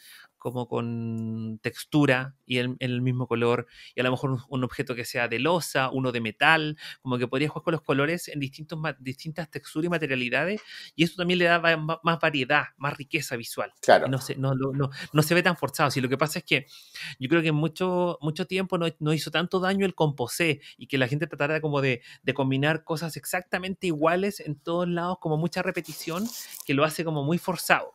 como con textura y el, el mismo color, y a lo mejor un, objeto que sea de losa, uno de metal, como que podrías jugar con los colores en distintos, distintas texturas y materialidades, y eso también le da más variedad, más riqueza visual. Claro. No se, no, no, no se ve tan forzado. Si lo que pasa es que yo creo que mucho, mucho tiempo no, no hizo tanto daño el composé y que la gente tratara como de, de combinar cosas exactamente iguales en todos lados, como mucha repetición, que lo hace como muy forzado.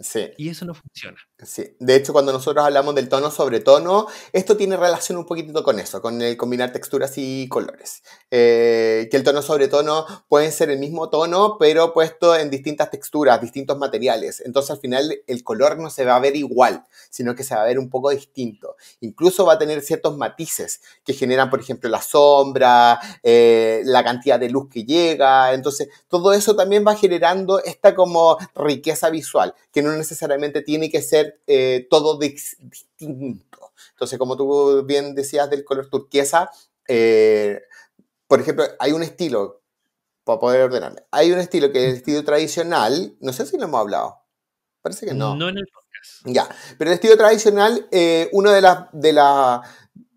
Sí. Y eso no funciona. Sí. De hecho, cuando nosotros hablamos del tono sobre tono, esto tiene relación un poquitito con eso, con el combinar texturas y colores. Eh, que el tono sobre tono puede ser el mismo tono, pero puesto en distintas texturas, distintos materiales. Entonces, al final, el color no se va a ver igual, sino que se va a ver un poco distinto. Incluso va a tener ciertos matices que generan, por ejemplo, la sombra, eh, la cantidad de luz que llega. Entonces, todo eso también va generando esta como riqueza visual, que no no necesariamente tiene que ser eh, todo distinto. Entonces, como tú bien decías del color turquesa, eh, por ejemplo, hay un estilo, para poder ordenar hay un estilo que es el estilo tradicional, no sé si lo hemos hablado, parece que no. No en el podcast. Ya, pero el estilo tradicional, eh, una de las... De la,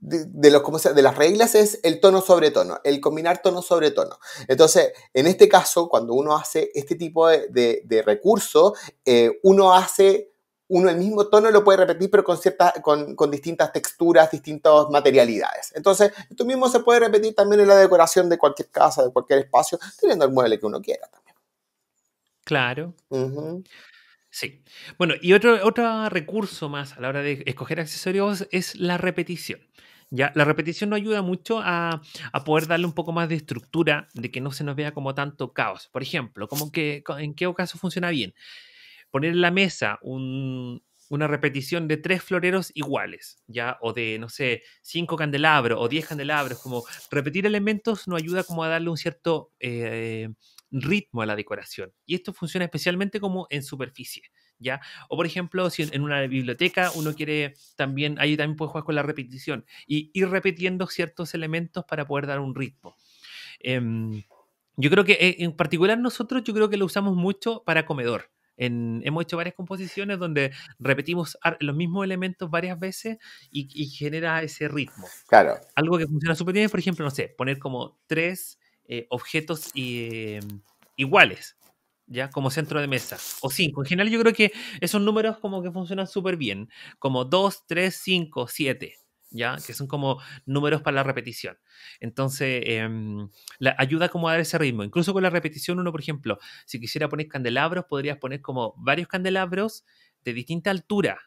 de, de las reglas es el tono sobre tono, el combinar tono sobre tono. Entonces, en este caso, cuando uno hace este tipo de, recurso, eh, uno hace uno el mismo tono lo puede repetir, pero con, con, distintas texturas, distintas materialidades. Entonces, esto mismo se puede repetir también en la decoración de cualquier casa, de cualquier espacio, teniendo el mueble que uno quiera también. Claro. Sí. Bueno, y otro, otro recurso más a la hora de escoger accesorios es la repetición. La repetición nos ayuda mucho a, poder darle un poco más de estructura, de que no se nos vea como tanto caos. Por ejemplo, que, ¿en qué caso funciona bien? Poner en la mesa una repetición de tres floreros iguales, ¿ya? O de, no sé, cinco candelabros o diez candelabros, como repetir elementos no ayuda como a darle un cierto eh, ritmo a la decoración. Y esto funciona especialmente como en superficie. O por ejemplo, si en una biblioteca uno quiere también, ahí también puedes jugar con la repetición y ir repitiendo ciertos elementos para poder dar un ritmo. Em, yo creo que eh, en particular nosotros yo creo que lo usamos mucho para comedor. hemos hecho varias composiciones donde repetimos los mismos elementos varias veces y, genera ese ritmo. Claro. Algo que funciona súper bien, por ejemplo, no sé, poner como tres eh, objetos em, iguales ¿ya? Como centro de mesa. O cinco. En general yo creo que esos números como que funcionan súper bien. Como dos, tres, cinco, siete. ¿Ya? Que son como números para la repetición. Entonces, em, la, ayuda como a dar ese ritmo. Incluso con la repetición, uno, por ejemplo, si quisiera poner candelabros, podrías poner como varios candelabros de distinta altura,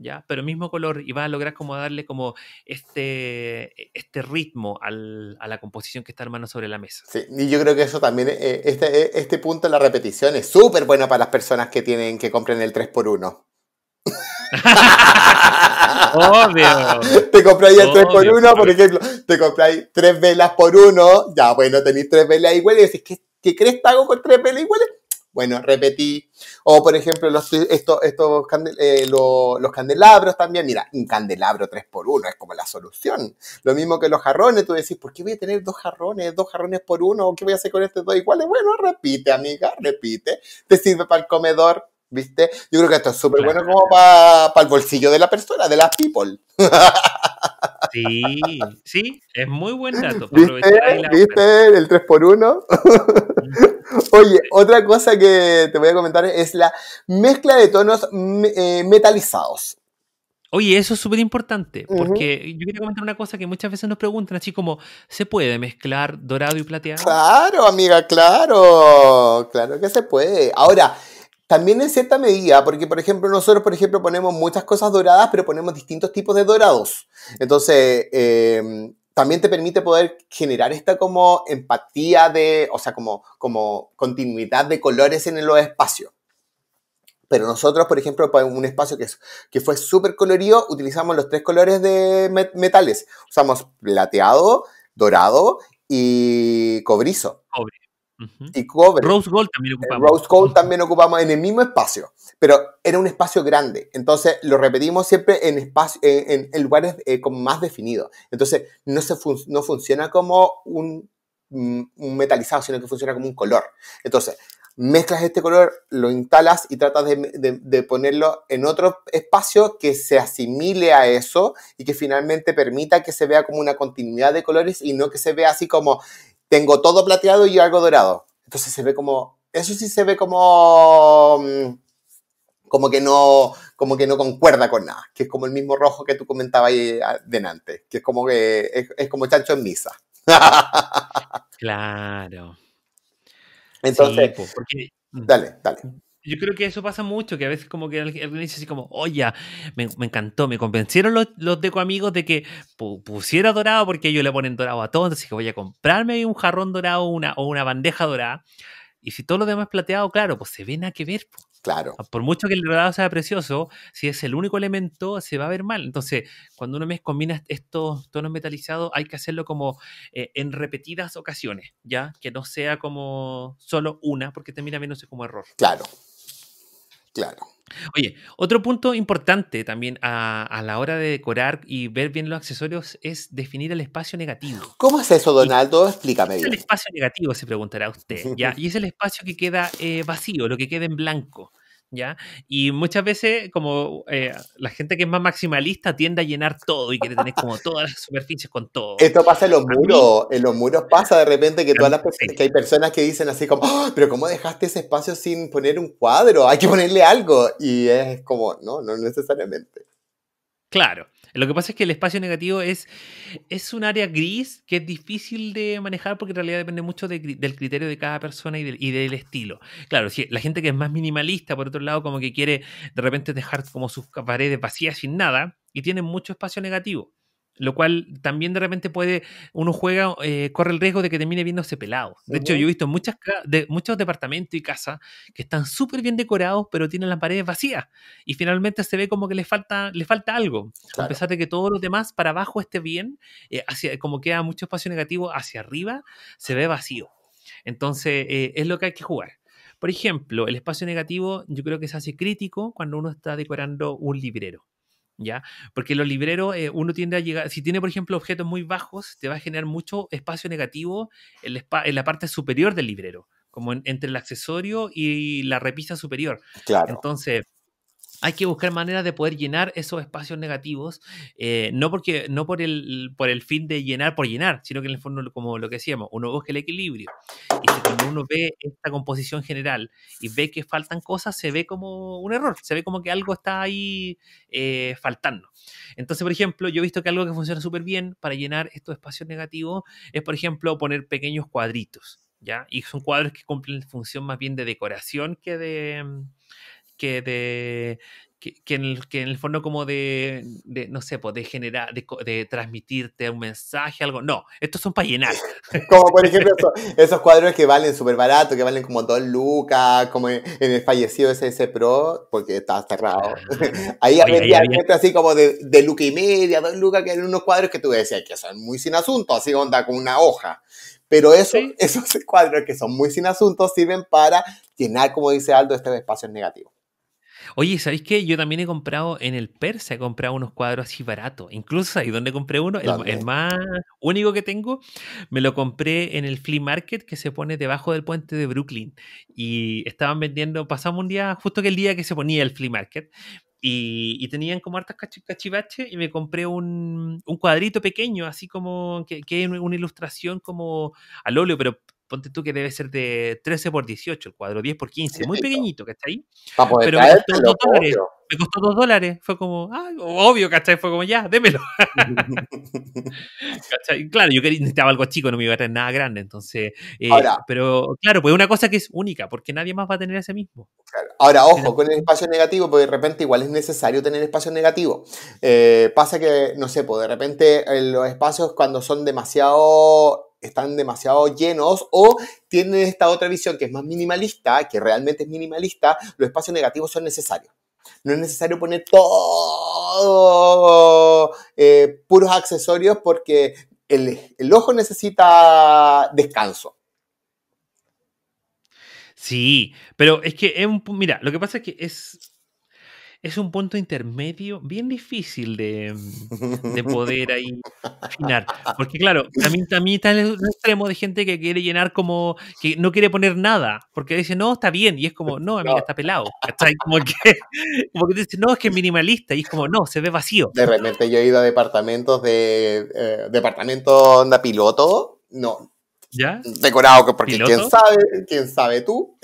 ¿ya? Pero mismo color y vas a lograr como darle como este, e, este ritmo al, a la composición que está armando sobre la mesa. Sí, y yo creo que eso también, eh, este, e, este punto de la repetición es súper bueno para las personas que tienen, que compren el 3x1. Obvio. Te compráis el 3 por 1, por ejemplo, te compráis tres velas por uno, ya bueno, tenéis tres velas iguales y decís, ¿qué, qué crees que hago con tres velas iguales? bueno, repetí. O, por ejemplo, los, esto estos eh, candelabros también. Mira, un candelabro 3x1 es como la solución. Lo mismo que los jarrones. Tú decís, ¿por qué voy a tener dos jarrones, dos jarrones por uno? qué voy a hacer con estos dos iguales? Bueno, repite, amiga, repite. Te sirve para el comedor. ¿Viste? Yo creo que esto es súper bueno como para, para el bolsillo de la persona, de las people. Sí, sí, es muy buen dato. ¿Viste, ¿Viste el 3x1? Oye, otra cosa que te voy a comentar es la mezcla de tonos eh, metalizados. Oye, eso es súper importante, porque yo quería comentar una cosa que muchas veces nos preguntan, así como, ¿se puede mezclar dorado y plateado? Claro, amiga, claro, claro que se puede. Ahora, también en cierta medida, porque por ejemplo nosotros, por ejemplo, ponemos muchas cosas doradas, pero ponemos distintos tipos de dorados. Entonces, em, también te permite poder generar esta como empatía de, o sea, como, como continuidad de colores en los espacios. Pero nosotros, por ejemplo, para pues, un espacio que, que fue súper colorido, utilizamos los tres colores de metales. Usamos plateado, dorado y cobrizo y Rose Gold también eh, ocupamos. Rose Gold también ocupamos en el mismo espacio, pero era un espacio grande. Entonces lo repetimos siempre en, en, lugares eh, más definidos. Entonces no, se no funciona como mm, un, metalizado, sino que funciona como un color. Entonces mezclas este color, lo instalas y tratas de, de, ponerlo en otro espacio que se asimile a eso y que finalmente permita que se vea como una continuidad de colores y no que se vea así como tengo todo plateado y algo dorado. Entonces se ve como, eso sí se ve como, mm, como que no, como que no concuerda con nada, que es como el mismo rojo que tú comentabas ahí ah, delante, que es como que, es, como chancho en misa. claro. Entonces, mm. dale, dale yo creo que eso pasa mucho, que a veces como que alguien dice así como, oye, oh, me, encantó, me convencieron los, los deco amigos de que pusiera dorado porque ellos le ponen dorado a todo, entonces que voy a comprarme un jarrón dorado una, o una bandeja dorada. Y si todo lo demás es plateado, claro, pues se ven a que ver. Claro. Ah, por mucho que el dorado sea precioso, si es el único elemento, se va a ver mal. Entonces, cuando uno combina estos tonos metalizados, hay que hacerlo como eh, en repetidas ocasiones, ¿ya? Que no sea como solo una, porque termina viéndose como error. Claro, Claro. Oye, otro punto importante también a, la hora de decorar y ver bien los accesorios es definir el espacio negativo. ¿Cómo es eso, Donaldo? Explícame bien. Es el espacio negativo, se preguntará usted. ¿ya? y es el espacio que queda eh, vacío, lo que queda en blanco. ¿ya? Y muchas veces, como eh, la gente que es más maximalista tiende a llenar todo y quiere tenés como todas las superficies con todo. Esto pasa en los muros, en los muros pasa de repente que todas las que hay personas que dicen así como, ah, pero ¿cómo dejaste ese espacio sin poner un cuadro? Hay que ponerle algo. Y es como, no, no necesariamente. Claro. Lo que pasa es que el espacio negativo es, es un área gris que es difícil de manejar porque en realidad depende mucho del criterio de cada persona y del, estilo. Claro, si la gente que es más minimalista, por otro lado, como que quiere de repente dejar como sus paredes vacías sin nada y tiene mucho espacio negativo lo cual también de repente puede, uno juega, eh, corre el riesgo de que termine viéndose pelado. De hecho, yo he visto muchas muchos departamentos y casas que están súper bien decorados, pero tienen las paredes vacías. Y finalmente se ve como que les falta, falta algo. A pesar de que todos los demás para abajo esté bien, eh, como queda mucho espacio negativo hacia arriba, se ve vacío. Entonces, eh, es lo que hay que jugar. Por ejemplo, el espacio negativo yo creo que se hace crítico cuando uno está decorando un librero. ¿ya? Porque los libreros, eh, uno tiende a llegar, si tiene, por ejemplo, objetos muy bajos, te va a generar mucho espacio negativo en la, parte superior del librero, como entre el accesorio y la repisa superior. Claro. Entonces, hay que buscar maneras de poder llenar esos espacios negativos, eh, no, porque, no por, el, por el fin de llenar por llenar, sino que en el fondo, como lo que decíamos, uno busca el equilibrio. Y cuando uno ve esta composición general y ve que faltan cosas, se ve como un error, se ve como que algo está ahí eh, faltando. Entonces, por ejemplo, yo he visto que algo que funciona súper bien para llenar estos espacios negativos es, por ejemplo, poner pequeños cuadritos. ¿Ya? Y son cuadros que cumplen función más bien de decoración que de, que de que, en, el, fondo como de, no sé, pues, de generar, de, transmitirte un mensaje, algo. No, estos son para llenar. como por ejemplo esos, cuadros que valen súper barato, que valen como dos lucas, como en, el fallecido SS Pro, porque está cerrado. Ahí ahí gente así como de, de luca y media, dos lucas, que eran unos cuadros que tú decías que son muy sin asunto, así onda con una hoja. Pero eso, esos cuadros que son muy sin asunto sirven para llenar, como dice Aldo, este espacios negativo Oye, ¿sabéis qué? Yo también he comprado en el Persa, he comprado unos cuadros así baratos. Incluso ahí donde compré uno, el, más único que tengo, me lo compré en el flea market que se pone debajo del puente de Brooklyn. Y estaban vendiendo, pasamos un día, justo que el día que se ponía el flea market, y, tenían como hartas cachivaches y me compré un, cuadrito pequeño, así como que, es una ilustración como al óleo, pero ponte tú que debe ser de 13 por 18 el cuadro, 10 por 15, muy pequeñito, que está ahí. Pero me costó 2 dólares, me costó 2 dólares, fue como, ah, obvio, ¿cachai? Fue como, ya, démelo. ¿Cachai? Claro, yo quería necesitaba algo chico, no me iba a traer nada grande, entonces, eh, ahora, pero claro, pues una cosa que es única, porque nadie más va a tener ese mismo. Ahora, ojo, con el espacio negativo, porque de repente igual es necesario tener espacio negativo. Eh, pasa que, no sé, pues de repente eh, los espacios cuando son demasiado están demasiado llenos o tienen esta otra visión que es más minimalista, que realmente es minimalista, los espacios negativos son necesarios. No es necesario poner todos eh, puros accesorios porque el, el ojo necesita descanso. Sí, pero es que es un... Mira, lo que pasa es que es es un punto intermedio bien difícil de, mm, poder ahí afinar. Porque claro, también, también está en extremo de gente que quiere llenar como, que no quiere poner nada, porque dice, no, está bien, y es como, no, amiga, está pelado. ahí Como que, dice, no, es que es minimalista, y es como, no, se ve vacío. De repente yo he ido a departamentos de, eh, departamento onda piloto, no. ¿Ya? Decorado, porque ¿Piloto? quién sabe, quién sabe tú.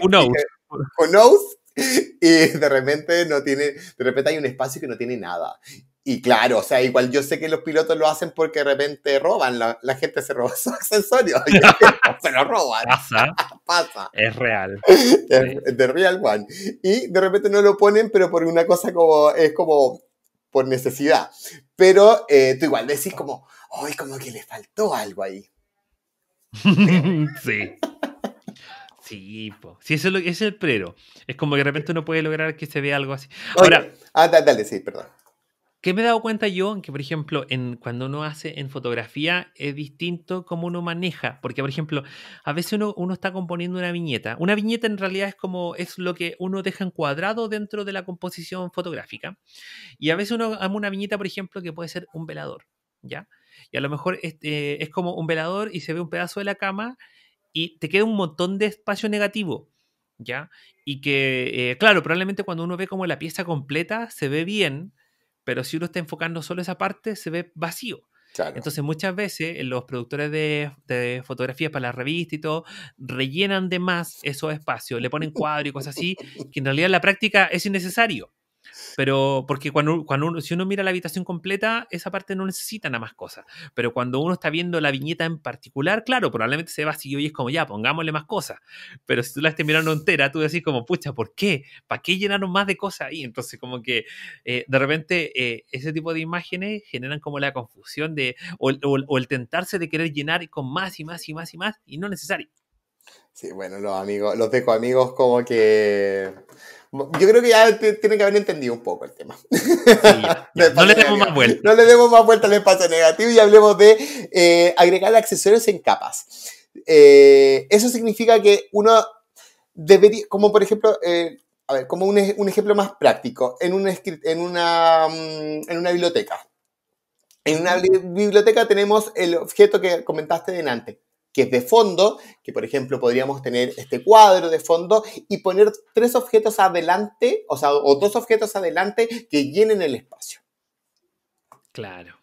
Who knows? Who knows? y de repente no tiene, de repente hay un espacio que no tiene nada. Y claro, o sea, igual yo sé que los pilotos lo hacen porque de repente roban, la, gente se roba sus accesorios, se los roban. Pasa. Pasa. Es real. Es de real one. Y de repente no lo ponen, pero por una cosa como, es como por necesidad. Pero eh, tú igual decís como, ay como que le faltó algo ahí. sí. Sí, eso es, el prero. Es como que de repente uno puede lograr que se vea algo así. Ahora, ah, dale, dale, sí, perdón. ¿Qué me he dado cuenta yo? Que, por ejemplo, en, cuando uno hace en fotografía es distinto cómo uno maneja. Porque, por ejemplo, a veces uno, está componiendo una viñeta. Una viñeta en realidad es como es lo que uno deja encuadrado dentro de la composición fotográfica. Y a veces uno ama una viñeta, por ejemplo, que puede ser un velador. ¿Ya? Y a lo mejor este, es como un velador y se ve un pedazo de la cama y te queda un montón de espacio negativo, ¿ya? Y que, eh, claro, probablemente cuando uno ve como la pieza completa se ve bien, pero si uno está enfocando solo esa parte, se ve vacío. Entonces muchas veces los productores de, de, fotografías para la revista y todo rellenan de más esos espacios, le ponen cuadro y cosas así, que en realidad en la práctica es innecesario. Pero porque cuando, cuando si uno mira la habitación completa, esa parte no necesita nada más cosas. Pero cuando uno está viendo la viñeta en particular, claro, probablemente se va vacío y es como, ya, pongámosle más cosas. Pero si tú la estás mirando entera, tú decís como, pucha, ¿por qué? ¿Para qué llenaron más de cosas ahí? Entonces como que eh, de repente eh, ese tipo de imágenes generan como la confusión de, o, el tentarse de querer llenar con más y más y más y más y no necesario. Sí, bueno, los amigos, los deco amigos como que yo creo que ya tienen que haber entendido un poco el tema. no le demos más vuelta. al espacio negativo y hablemos de eh, agregar accesorios en capas. Eh, eso significa que uno debería, como por ejemplo, eh, a ver, como un, un, ejemplo más práctico, en una, en mm, en una biblioteca. En una biblioteca tenemos el objeto que comentaste delante, que es de fondo, que por ejemplo podríamos tener este cuadro de fondo y poner tres objetos adelante, o sea, o dos objetos adelante que llenen el espacio. Claro.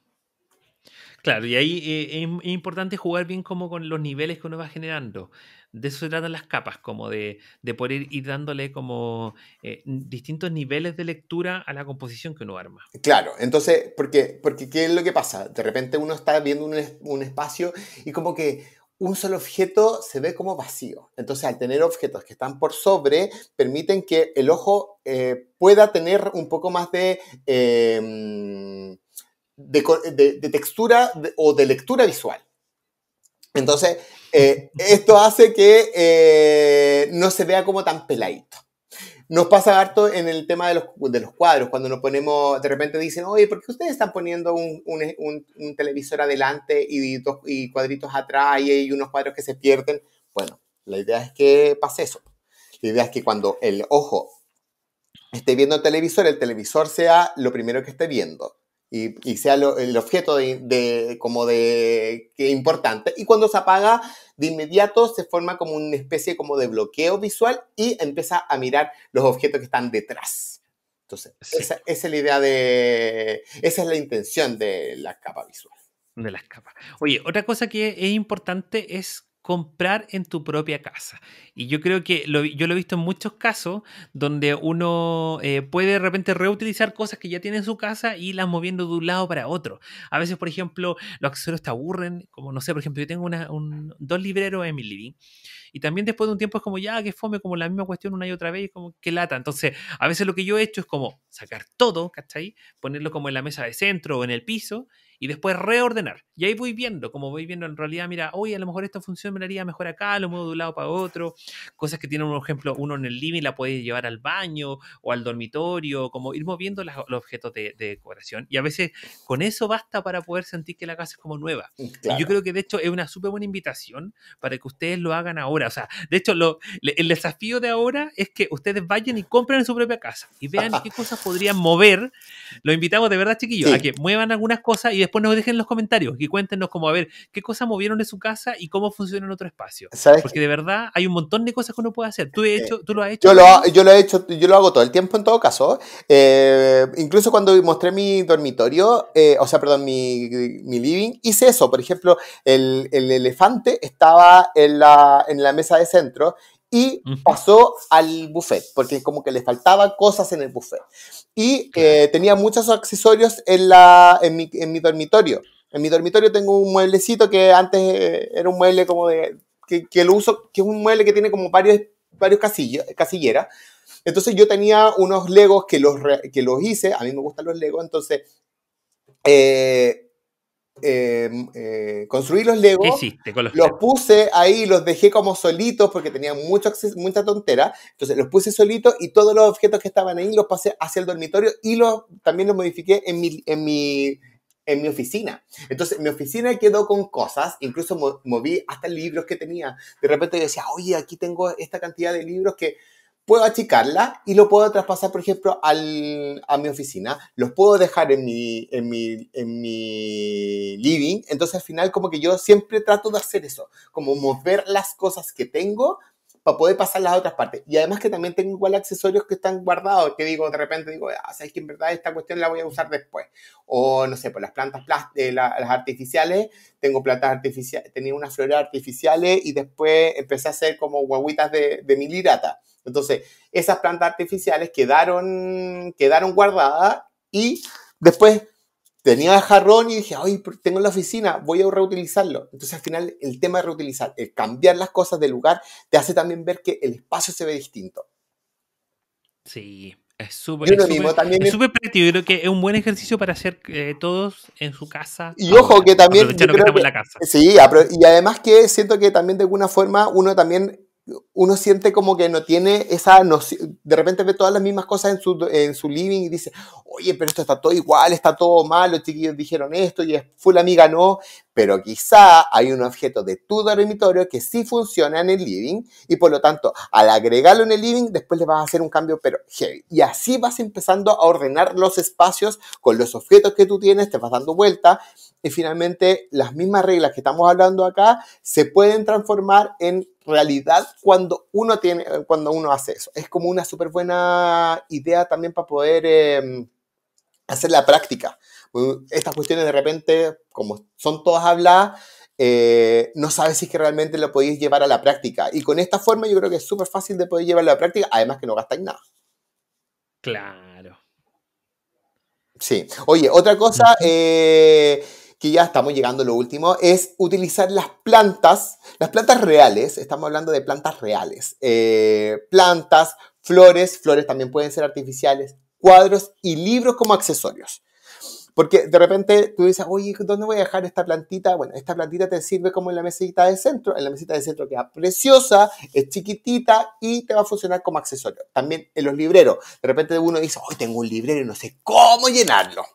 Claro, y ahí eh, es importante jugar bien como con los niveles que uno va generando. De eso se tratan las capas, como de, poder ir dándole como eh, distintos niveles de lectura a la composición que uno arma. Claro, entonces, porque, porque ¿qué es lo que pasa? De repente uno está viendo un, un espacio y como que, un solo objeto se ve como vacío. Entonces, al tener objetos que están por sobre, permiten que el ojo eh, pueda tener un poco más de, em, de, textura o de lectura visual. Entonces, eh, esto hace que eh, no se vea como tan peladito. Nos pasa harto en el tema de los, cuadros, cuando nos ponemos, de repente dicen, oye, ¿por qué ustedes están poniendo un, televisor adelante y, y cuadritos atrás y hay unos cuadros que se pierden? Bueno, la idea es que pase eso. La idea es que cuando el ojo esté viendo el televisor, el televisor sea lo primero que esté viendo y, sea el objeto de, como de que importante. Y cuando se apaga, de inmediato se forma como una especie como de bloqueo visual y empieza a mirar los objetos que están detrás. Entonces, esa, es la idea de, esa es la intención de la capa visual. De la capa Oye, otra cosa que es importante es comprar en tu propia casa. Y yo creo que lo, yo lo he visto en muchos casos donde uno eh, puede de repente reutilizar cosas que ya tiene en su casa y las moviendo de un lado para otro. A veces, por ejemplo, los accesorios te aburren, como no sé, por ejemplo, yo tengo un, dos libreros en mi living y también después de un tiempo es como ya, que fome, como la misma cuestión una y otra vez, como que lata. Entonces, a veces lo que yo he hecho es como sacar todo, ¿cachai? Ponerlo como en la mesa de centro o en el piso y después reordenar. Y ahí voy viendo, como voy viendo en realidad, mira, oye, a lo mejor esta función me mejor acá, lo muevo de un lado para otro, cosas que tienen, un ejemplo, uno en el living la puede llevar al baño o al dormitorio, como ir moviendo los objetos de, decoración. Y a veces con eso basta para poder sentir que la casa es como nueva. Mm, y yo creo que de hecho es una súper buena invitación para que ustedes lo hagan ahora. O sea, de hecho, el desafío de ahora es que ustedes vayan y compren su propia casa y vean qué cosas podrían mover. Lo invitamos de verdad, chiquillos, a que muevan algunas cosas y después nos dejen en los comentarios y cuéntenos cómo a ver qué cosas movieron en su casa y cómo funciona en otro espacio. Porque de verdad hay un montón de cosas que uno puede hacer. Tú, eh, hecho, tú lo has hecho. Yo lo, he hecho, yo lo hago todo el tiempo en todo caso. Eh, incluso cuando mostré mi dormitorio, eh, o sea, perdón, mi, mi, living, hice eso. Por ejemplo, el, el elefante estaba en la, en la mesa de centro y pasó al buffet, porque como que le faltaban cosas en el buffet. Y tenía muchos accesorios en, la, en mi, en, mi, dormitorio. En mi dormitorio tengo un mueblecito que antes eh, era un mueble como de. que, lo uso, que es un mueble que tiene como varios, varios casillos, casilleras. Entonces yo tenía unos legos que los, que los hice, a mí me gustan los legos, entonces eh, em, eh construí los legos, con los, los puse ahí, los dejé como solitos porque tenía mucho, mucha tontera, entonces los puse solitos y todos los objetos que estaban ahí los pasé hacia el dormitorio y los, también los modifiqué en mi, en mi en mi oficina. Entonces, mi oficina quedó con cosas, incluso moví hasta libros que tenía. De repente yo decía, oye, aquí tengo esta cantidad de libros que puedo achicarla y lo puedo traspasar, por ejemplo, al, a mi oficina. Los puedo dejar en mi, en, mi, en mi living. Entonces, al final, como que yo siempre trato de hacer eso, como mover las cosas que tengo para poder pasar las otras partes. Y además que también tengo igual accesorios que están guardados, que digo, de repente digo, ah, sabes que en verdad esta cuestión la voy a usar después. O no sé, por pues, las plantas eh, las artificiales, tengo plantas artificiales, tenía unas flores artificiales y después empecé a hacer como guaguitas de, de milirata. Entonces, esas plantas artificiales quedaron, quedaron guardadas y después tenía jarrón y dije, ay, tengo en la oficina, voy a reutilizarlo. Entonces al final el tema de reutilizar, el cambiar las cosas del lugar, te hace también ver que el espacio se ve distinto. Sí, es súper es práctico. Yo creo que es un buen ejercicio para hacer eh, todos en su casa. Y ojo, que también. Sí, y además que siento que también de alguna forma uno también uno siente como que no tiene esa noción, de repente ve todas las mismas cosas en su, en su living y dice, oye, pero esto está todo igual, está todo mal, los chiquillos dijeron esto y es la amiga, no, pero quizá hay un objeto de tu dormitorio que sí funciona en el living y por lo tanto, al agregarlo en el living, después le vas a hacer un cambio, pero Y así vas empezando a ordenar los espacios con los objetos que tú tienes, te vas dando vuelta y finalmente las mismas reglas que estamos hablando acá se pueden transformar en realidad cuando uno, tiene, eh, cuando uno hace eso. Es como una súper buena idea también para poder em, hacer la práctica. Estas cuestiones de repente, como son todas habladas, eh, no sabes si es que realmente lo podéis llevar a la práctica. Y con esta forma yo creo que es súper fácil de poder llevarlo a la práctica, además que no gastáis nada. Claro. Sí. Oye, otra cosa, que ya estamos llegando lo último, es utilizar las plantas, las plantas reales, estamos hablando de plantas reales, eh, plantas, flores, flores también pueden ser artificiales, cuadros y libros como accesorios. Porque de repente tú dices, oye, ¿dónde voy a dejar esta plantita? Bueno, esta plantita te sirve como en la mesita de centro. En la mesita de centro queda preciosa, es chiquitita y te va a funcionar como accesorio. También en los libreros. De repente uno dice, hoy tengo un librero y no sé cómo llenarlo.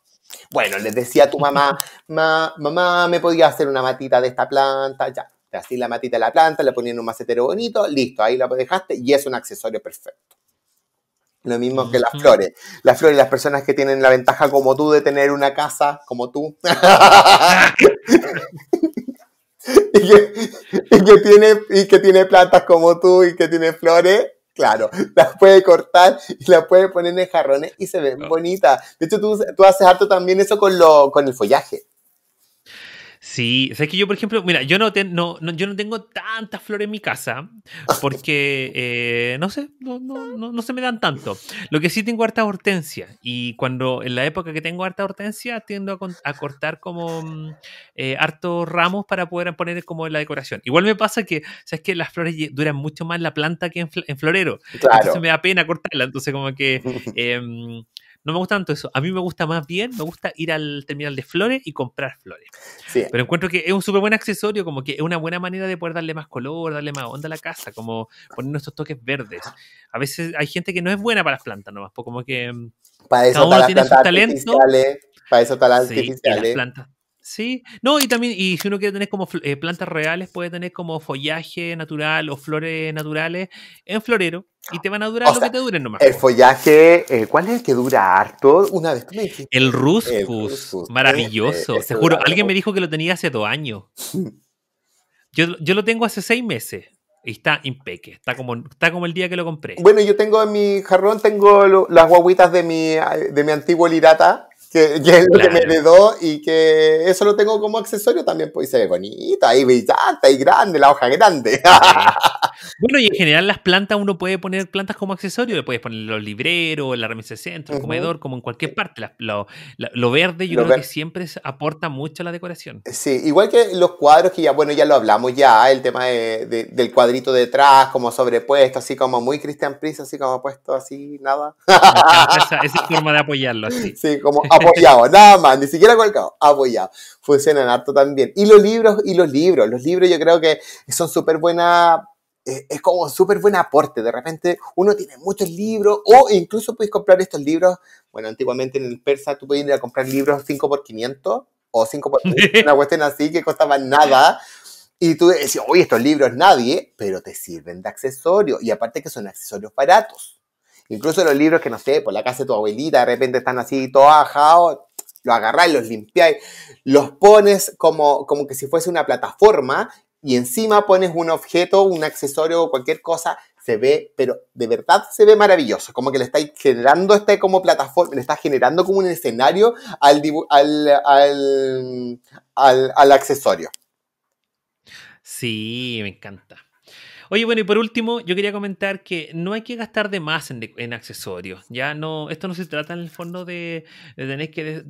Bueno, les decía a tu mamá, mamá, ¿me podía hacer una matita de esta planta? Ya, te hacía la matita de la planta, le en un macetero bonito, listo, ahí la dejaste y es un accesorio perfecto. Lo mismo que las flores. Las flores, las personas que tienen la ventaja como tú de tener una casa como tú. que, y, tiene, y que tiene plantas como tú y que tiene flores, Claro, las puede cortar y las puede poner en jarrones y se ven bonita. bonitas. De hecho, tú, tú haces harto también eso con, lo, con el follaje. Sí, ¿sabes que yo, por ejemplo, mira, yo no, no, yo no tengo tantas flores en mi casa porque, eh, no sé, no, no, no, se me dan tanto. Lo que sí tengo harta hortensia y cuando en la época que tengo harta hortensia tiendo a, cortar como mm, eh, hartos ramos para poder poner como en la decoración. Igual me pasa que, sabes que las flores duran mucho más la planta que en, florero. Entonces me da pena cortarla, entonces como que... Em, no me gusta tanto eso. A mí me gusta más bien, me gusta ir al terminal de flores y comprar flores. Pero encuentro que es un súper buen accesorio, como que es una buena manera de poder darle más color, darle más onda a la casa, como poner nuestros toques verdes. A veces hay gente que no es buena para las plantas nomás, como que... Para eso cada uno tiene su talento. Para eso Sí, no, y también, y si uno quiere tener como eh, plantas reales, puede tener como follaje natural o flores naturales en florero y te van a durar lo que te duren El follaje, eh, ¿cuál es el que dura harto? Una vez El ruscus, maravilloso. E-, Seguro, alguien me dijo que lo tenía hace dos años. yo, lo tengo hace seis meses. Y está impeque, está como, está como el día que lo compré. Bueno, yo tengo en mi jarrón, tengo las guaguitas de mi, de mi antiguo Lirata, que, es lo que me heredó y que eso lo tengo como accesorio también, pues se ve bonito, ahí brillante, y grande, la hoja grande. bueno, y en general las plantas, uno puede poner plantas como accesorio, le puedes poner los libreros, la remesa de centro, el comedor, como en cualquier parte. lo, lo, verde yo creo que siempre aporta mucho a la decoración. Sí, igual que los cuadros que ya, bueno, ya lo hablamos ya, el tema de, del cuadrito detrás, como sobrepuesto, así como muy Christian Pris así como puesto así, nada. esa, forma de apoyarlo. Así. Sí, como... apoyado, nada más, ni siquiera colgado, apoyado. Funcionan harto también. Y los libros, y los libros, los libros yo creo que son súper buena eh, es como súper buen aporte. De repente uno tiene muchos libros o incluso puedes comprar estos libros. Bueno, antiguamente en el Persa tú podías ir a comprar libros 5 x 500 o 5 x 500, una cuestión así que costaban nada. Y tú decías, oye, estos libros nadie, pero te sirven de accesorio. Y aparte que son accesorios baratos. Incluso los libros que, no sé, por pues, la casa de tu abuelita, de repente están así todos ajados, los agarráis, los limpiáis, los pones como, como que si fuese una plataforma y encima pones un objeto, un accesorio o cualquier cosa, se ve, pero de verdad se ve maravilloso, como que le estáis generando este como plataforma, le estás generando como un escenario al, al, al, al, al accesorio. Sí, me encanta. Oye, bueno, y por último, yo quería comentar que no hay que gastar de más en, accesorios. Ya no, esto no se trata en el fondo de, tener que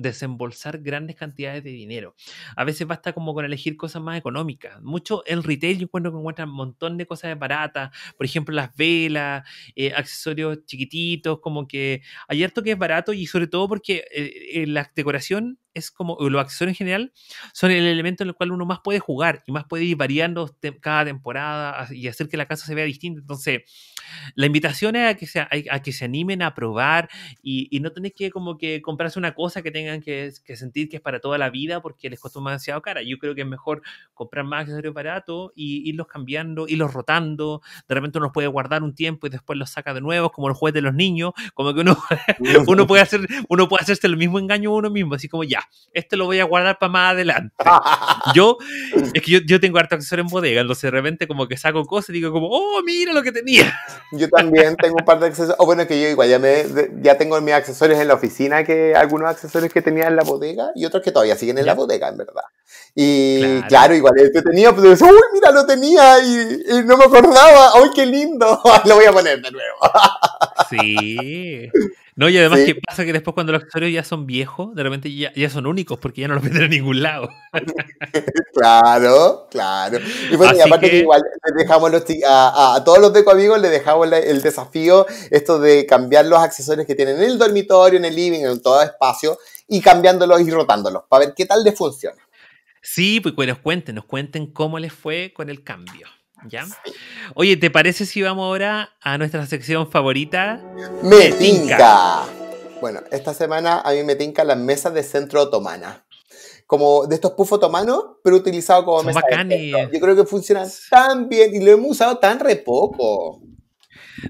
desembolsar grandes cantidades de dinero. A veces basta como con elegir cosas más económicas. Mucho en retail yo encuentro que encuentran un montón de cosas baratas. Por ejemplo, las velas, eh, accesorios chiquititos, como que hay harto que es barato y sobre todo porque eh, eh, la decoración es como, los accesorios en general son el elemento en el cual uno más puede jugar y más puede ir variando cada temporada y hacer que la casa se vea distinta. Entonces, la invitación es a que se, a, que se animen a probar y, no tenéis que como que comprarse una cosa que tengan que, sentir que es para toda la vida porque les costó demasiado cara. Yo creo que es mejor comprar más accesorios baratos y irlos cambiando, irlos rotando. De repente uno los puede guardar un tiempo y después los saca de nuevo, como el juez de los niños, como que uno, uno, puede hacer, uno puede hacerse el mismo engaño a uno mismo, así como ya, esto lo voy a guardar para más adelante. Yo, es que yo, yo tengo harto accesorio en bodega, entonces de repente como que saco cosas y digo como, oh, mira lo que tenía. Yo también tengo un par de accesorios. O oh, bueno, que yo igual ya, me, ya tengo mis accesorios en la oficina, que algunos accesorios que tenía en la bodega y otros que todavía siguen en la bodega, en verdad. Y claro, igual este tenía, pues, uy, mira, lo tenía y, no me acordaba. ¡Ay, qué lindo! lo voy a poner de nuevo. sí. No, y además ¿qué pasa que después cuando los accesorios ya son viejos, de repente ya, son únicos porque ya no los venden en ningún lado. claro, claro. Y, pues, y aparte que... igual dejamos a, todos los deco amigos les dejamos el desafío, esto de cambiar los accesorios que tienen en el dormitorio, en el living, en todo espacio, y cambiándolos y rotándolos, para ver qué tal les funciona. Sí, pues, pues nos cuenten, nos cuenten cómo les fue con el cambio. ¿Ya? Oye, ¿te parece si vamos ahora a nuestra sección favorita? ¡Me Bueno, esta semana a mí me tinca las mesas de centro otomana. Como de estos puff otomanos, pero utilizado como mesas mesa Yo creo que funcionan tan bien y lo hemos usado tan re poco.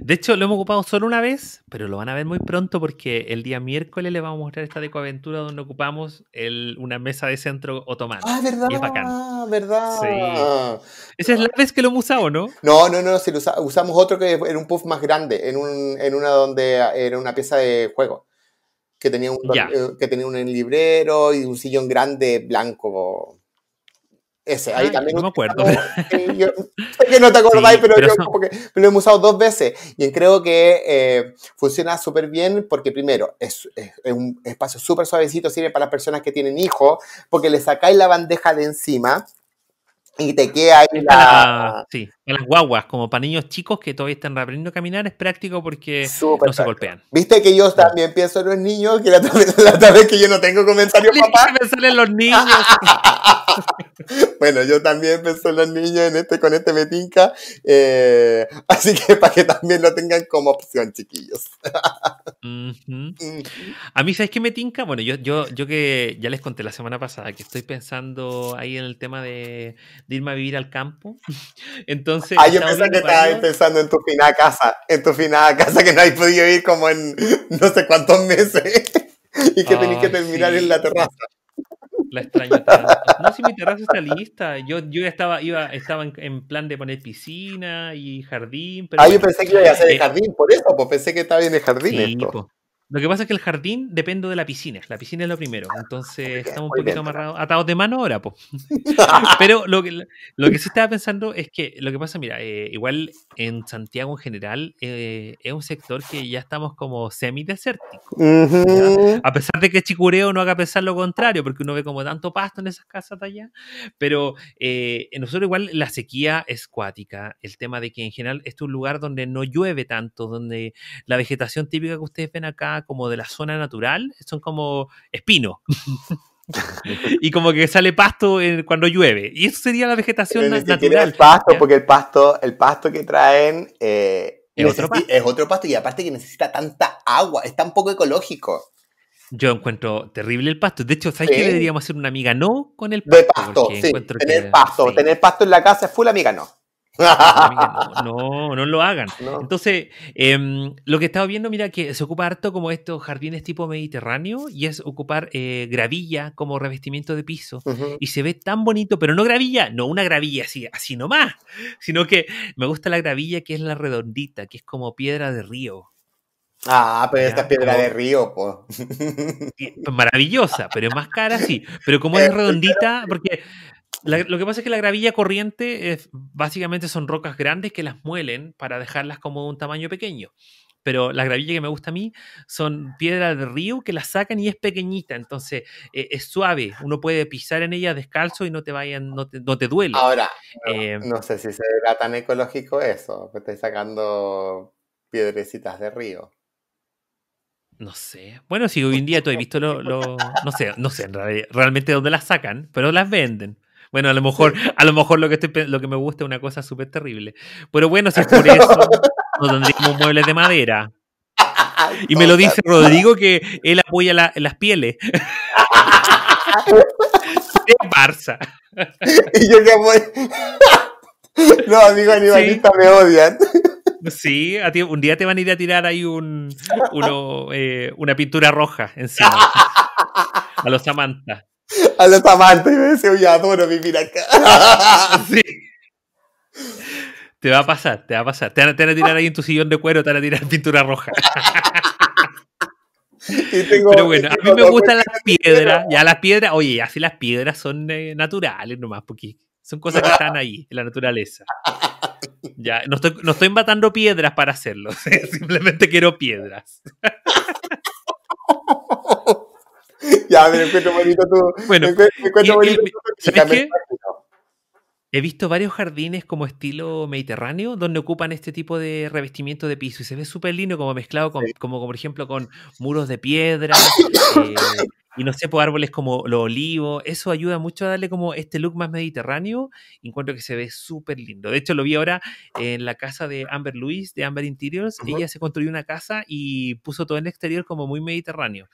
De hecho, lo hemos ocupado solo una vez, pero lo van a ver muy pronto porque el día miércoles les vamos a mostrar esta decoaventura donde ocupamos el, una mesa de centro otomana. Ah, verdad. Ah, verdad. Sí. Esa es la vez que lo hemos usado, ¿no? No, no, no. usamos otro que era un puff más grande, en, un, en una donde era una pieza de juego. Que tenía, un, eh, que tenía un librero y un sillón grande blanco ese, ahí ah, también. No me acuerdo. que no te acordáis, pero, yo lo hemos usado dos veces. Y creo que eh, funciona súper bien porque, primero, es, es, es un espacio súper suavecito, sirve para las personas que tienen hijos, porque le sacáis la bandeja de encima y te queda ahí la... sí, en las guaguas, como para niños chicos que todavía están aprendiendo a caminar, es práctico porque no se golpean. Viste que yo también pienso en los niños, que la otra vez que yo no tengo comentario, papá. en los niños. bueno, yo también pienso en los niños en este, con este metinca, eh, así que para que también lo tengan como opción, chiquillos. A mí, ¿sabes qué Metinca? Bueno, yo, yo, yo que ya les conté la semana pasada que estoy pensando ahí en el tema de irme a vivir al campo. Entonces. Ah, yo pensaba que estabas pensando en tu finada casa, en tu finada casa que no has podido ir como en no sé cuántos meses y que oh, que terminar en la terraza. La extraño tanto. No, si mi terraza está lista. Yo, yo estaba, iba, estaba en, plan de poner piscina y jardín. Pero ah, yo pensé que iba a hacer el eh, jardín, por eso, pues pensé que estaba bien el jardín. esto. Lo que pasa es que el jardín depende de la piscina. La piscina es lo primero. Ah, entonces estamos un poquito amarrados, atados de mano ahora, Pero lo que, lo que sí estaba pensando es que lo que pasa, mira, eh, igual en Santiago en general eh, es un sector que ya estamos como Semi-desértico A pesar de que Chicureo no haga pensar lo contrario, porque uno ve como tanto pasto en esas casas allá. Pero en eh, nosotros igual la sequía es cuática. El tema de que en general este es un lugar donde no llueve tanto, donde la vegetación típica que ustedes ven acá como de la zona natural, son como espinos. y como que sale pasto cuando llueve. Y eso sería la vegetación natural. El pasto, porque el pasto, el pasto que traen eh, es, otro pasto. y aparte que necesita tanta agua, es tan poco ecológico. Yo encuentro terrible el pasto. De hecho, ¿sabes qué le deberíamos hacer una amiga no con el pasto? De Tener pasto, tener pasto en la casa es full amiga no. no, no lo hagan. Entonces, em, lo que estaba viendo, mira, que se ocupa harto como estos jardines tipo mediterráneo y es ocupar eh, gravilla como revestimiento de piso. Y se ve tan bonito, pero no gravilla, no una gravilla así, así nomás, sino que me gusta la gravilla que es la redondita, que es como piedra de río. Ah, pero esta es piedra de río, pues Maravillosa, pero es más cara, sí. Pero como es este, redondita, porque lo que pasa es que la gravilla corriente es, básicamente son rocas grandes que las muelen para dejarlas como de un tamaño pequeño. Pero la gravilla que me gusta a mí son piedras de río que las sacan y es pequeñita, entonces eh, es suave. Uno puede pisar en ella descalzo y no te vayan, no te, duele. Ahora, eh, no sé si será tan ecológico eso, que sacando piedrecitas de río. No sé. Bueno, si hoy en día tú has visto No sé, no sé realmente dónde las sacan, pero las venden. Bueno, a lo mejor, a lo mejor lo que estoy, lo que me gusta es una cosa súper terrible. Pero bueno, si es por eso, nos tendríamos muebles de madera. Y me lo dice Rodrigo que él apoya las pieles. De Barça. Y yo que apoyo. No, amigo, animalista me odian. Sí, un día te van a ir a tirar ahí un, uno, eh, una pintura roja encima. A los Samantha a los amantes. Y me adoro vivir acá. Sí. Te va a pasar, te va a pasar. Te van, a tirar ahí en tu sillón de cuero, te van a tirar pintura roja. Pero bueno, a mí me gustan las piedras. Ya las piedras, oye, así las piedras son eh, naturales nomás, porque son cosas que están ahí, en la naturaleza. Ya, no estoy, no estoy piedras para hacerlo, simplemente quiero piedras. ya, me encuentro bonito tú. Bueno, He visto varios jardines como estilo mediterráneo donde ocupan este tipo de revestimiento de piso y se ve súper lindo como mezclado con, como, por ejemplo con muros de piedra eh, y no sé, por pues, árboles como los olivos. Eso ayuda mucho a darle como este look más mediterráneo. Encuentro que se ve súper lindo. De hecho, lo vi ahora en la casa de Amber Louis, de Amber Interiors. Ella se construyó una casa y puso todo en el exterior como muy mediterráneo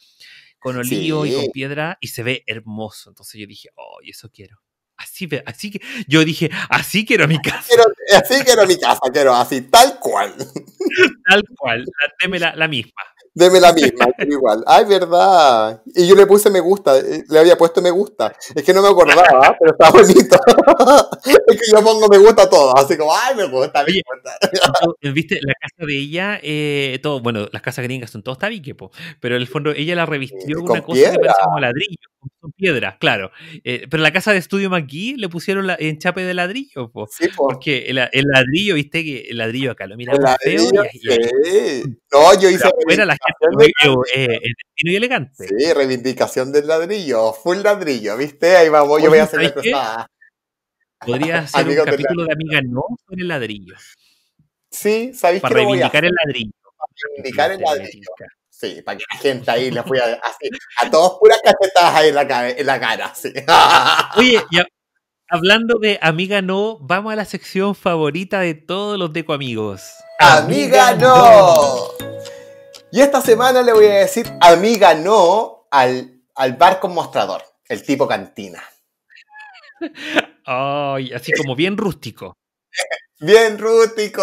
con olivo y con piedra y se ve hermoso. Entonces yo dije, oh, eso quiero. Así, así que yo dije, así quiero mi casa. así quiero mi casa, quiero así, tal cual. Tal cual, la, la, la misma. Deme la misma, igual. Ay, verdad. Y yo le puse me gusta, eh, le había puesto me gusta. Es que no me acordaba, ¿eh? pero está bonito. es que yo pongo me gusta todo, así como, ay, me gusta, me gusta. Eh, viste, la casa de ella, todo, bueno, las casas gringas son todas, tabique, po, pero en el fondo ella la revistió con una cosa que parece como ladrillo, Son piedras, claro. pero la casa de estudio McGee le pusieron la, chape de ladrillo, po, porque el, ladrillo, viste que el ladrillo acá lo mira feo. Y, y, no, yo hice eh, eh y elegante. Sí, reivindicación del ladrillo, full ladrillo, ¿viste? Ahí vamos, yo voy a hacer la Podría ser un capítulo de Amiga No Con el ladrillo. Sí, ¿sabéis Para reivindicar el ladrillo. Para reivindicar el ladrillo. Sí, para que la gente ahí le fui a, a todos puras cachetadas ahí en la, cara. Oye, hablando de Amiga No, vamos a la sección favorita de todos los Deco Amigos. ¡Amiga, no. Y esta semana le voy a decir, amiga, no al, al bar con mostrador, el tipo cantina. Ay, así como bien rústico. Bien rústico.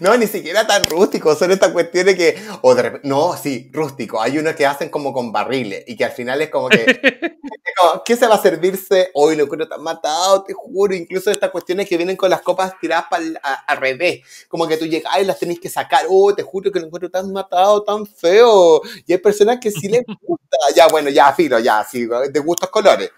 No, ni siquiera tan rústico. Son estas cuestiones que. O de no, sí, rústico. Hay unos que hacen como con barriles y que al final es como que. ¿Qué se va a servirse hoy? Lo encuentro tan matado, te juro. Incluso estas cuestiones que vienen con las copas tiradas al revés. Como que tú llegas y las tenés que sacar. Oh, te juro que lo encuentro tan matado, tan feo. Y hay personas que sí les gusta. Ya, bueno, ya, filo, ya, sí, de gustos colores.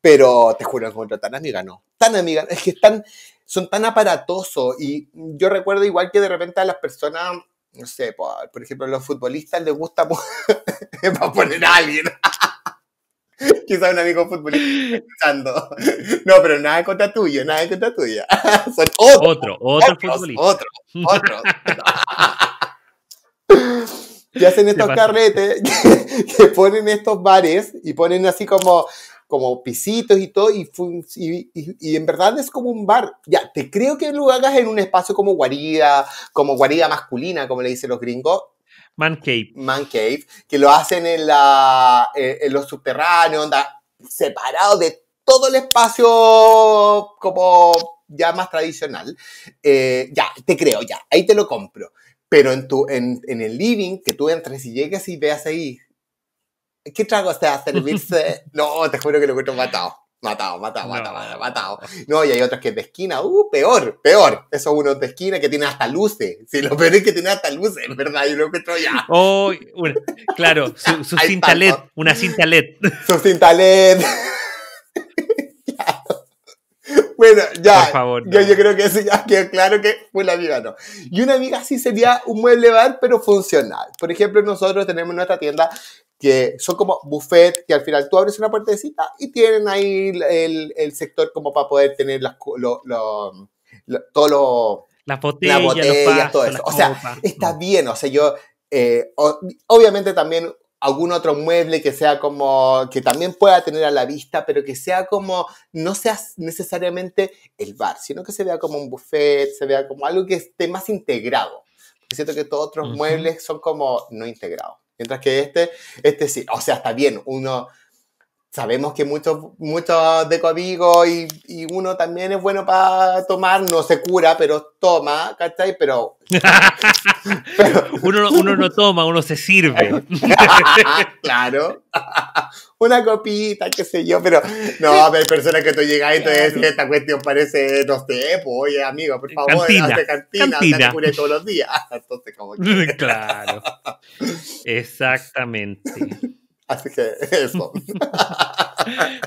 Pero te juro, encuentro tan amiga, no. Tan amiga, es que están son tan aparatosos y yo recuerdo igual que de repente a las personas, no sé, por, ejemplo, a los futbolistas les gusta poner a alguien. Quizá un amigo futbolista No, pero nada contra tuyo, nada contra tuya. Son otros, otro, otro otros, futbolista. Otro, otro. que hacen estos carretes, que, ponen estos bares y ponen así como como pisitos y todo, y, y, en verdad es como un bar. Ya, te creo que lo hagas en un espacio como guarida, como guarida masculina, como le dicen los gringos. Man cave. Man cave, que lo hacen en, la, eh, en, los subterráneos, onda, separado de todo el espacio como ya más tradicional. Eh, ya, te creo, ya, ahí te lo compro. Pero en, tu, en, en el living, que tú entres y llegues y veas ahí ¿qué tragos te a servirse? no, te juro que lo encuentro matado. Matado, matado, matado, matado. No, y hay otros que es de esquina, uh, peor, peor. Eso uno de esquina que tiene hasta luces. Sí, lo peor es que tiene hasta luces, verdad, yo lo encuentro ya. Oh, claro, su, cinta LED, una cinta LED. Su cinta LED. Bueno, ya. Por favor, yo, yo, creo que eso ya quedó claro que fue la amiga, no. Y una amiga sí sería un mueble bar, pero funcional. Por ejemplo, nosotros tenemos nuestra tienda que son como buffet, que al final tú abres una puertecita y tienen ahí el, el, sector como para poder tener las, lo, lo, botellas, la botella, todo eso. O sea, está mm. bien, o sea, yo... Eh, obviamente también algún otro mueble que sea como, que también pueda tener a la vista, pero que sea como, no sea necesariamente el bar, sino que se vea como un buffet, se vea como algo que esté más integrado. siento que todos otros muebles son como no integrados. Mientras que este, este sí, o sea, está bien, uno sabemos que muchos, muchos de conmigo y, y, uno también es bueno para tomar, no se cura, pero toma, ¿cachai? Pero. uno, no, uno, no toma, uno se sirve. claro. Una copita, qué sé yo, pero no, hay personas que tú llegas y te esta cuestión parece, no sé, pues, oye, amigo, por favor, cantina, hazte cantina, cantina. cure todos los días. Entonces, claro. Exactamente. Así que eso.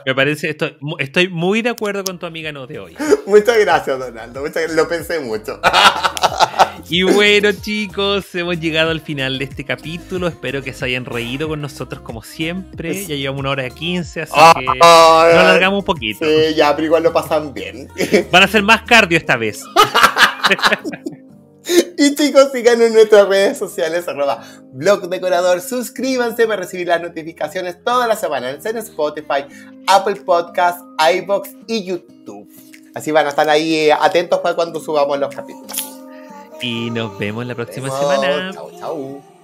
Me parece, estoy, estoy muy de acuerdo con tu amiga no de hoy. Muchas gracias, Donaldo. Lo pensé mucho. Y bueno, chicos, hemos llegado al final de este capítulo. Espero que se hayan reído con nosotros como siempre. Ya llevamos una hora de 15, así que nos alargamos un poquito. Sí, ya, pero igual lo pasan bien. Van a ser más cardio esta vez. Y chicos, sigan en nuestras redes sociales, arroba blog decorador. Suscríbanse para recibir las notificaciones todas las semanas en Spotify, Apple Podcasts, iBox y YouTube. Así van a estar ahí eh, atentos para cuando subamos los capítulos. Y nos vemos la próxima semana. Chau, chau.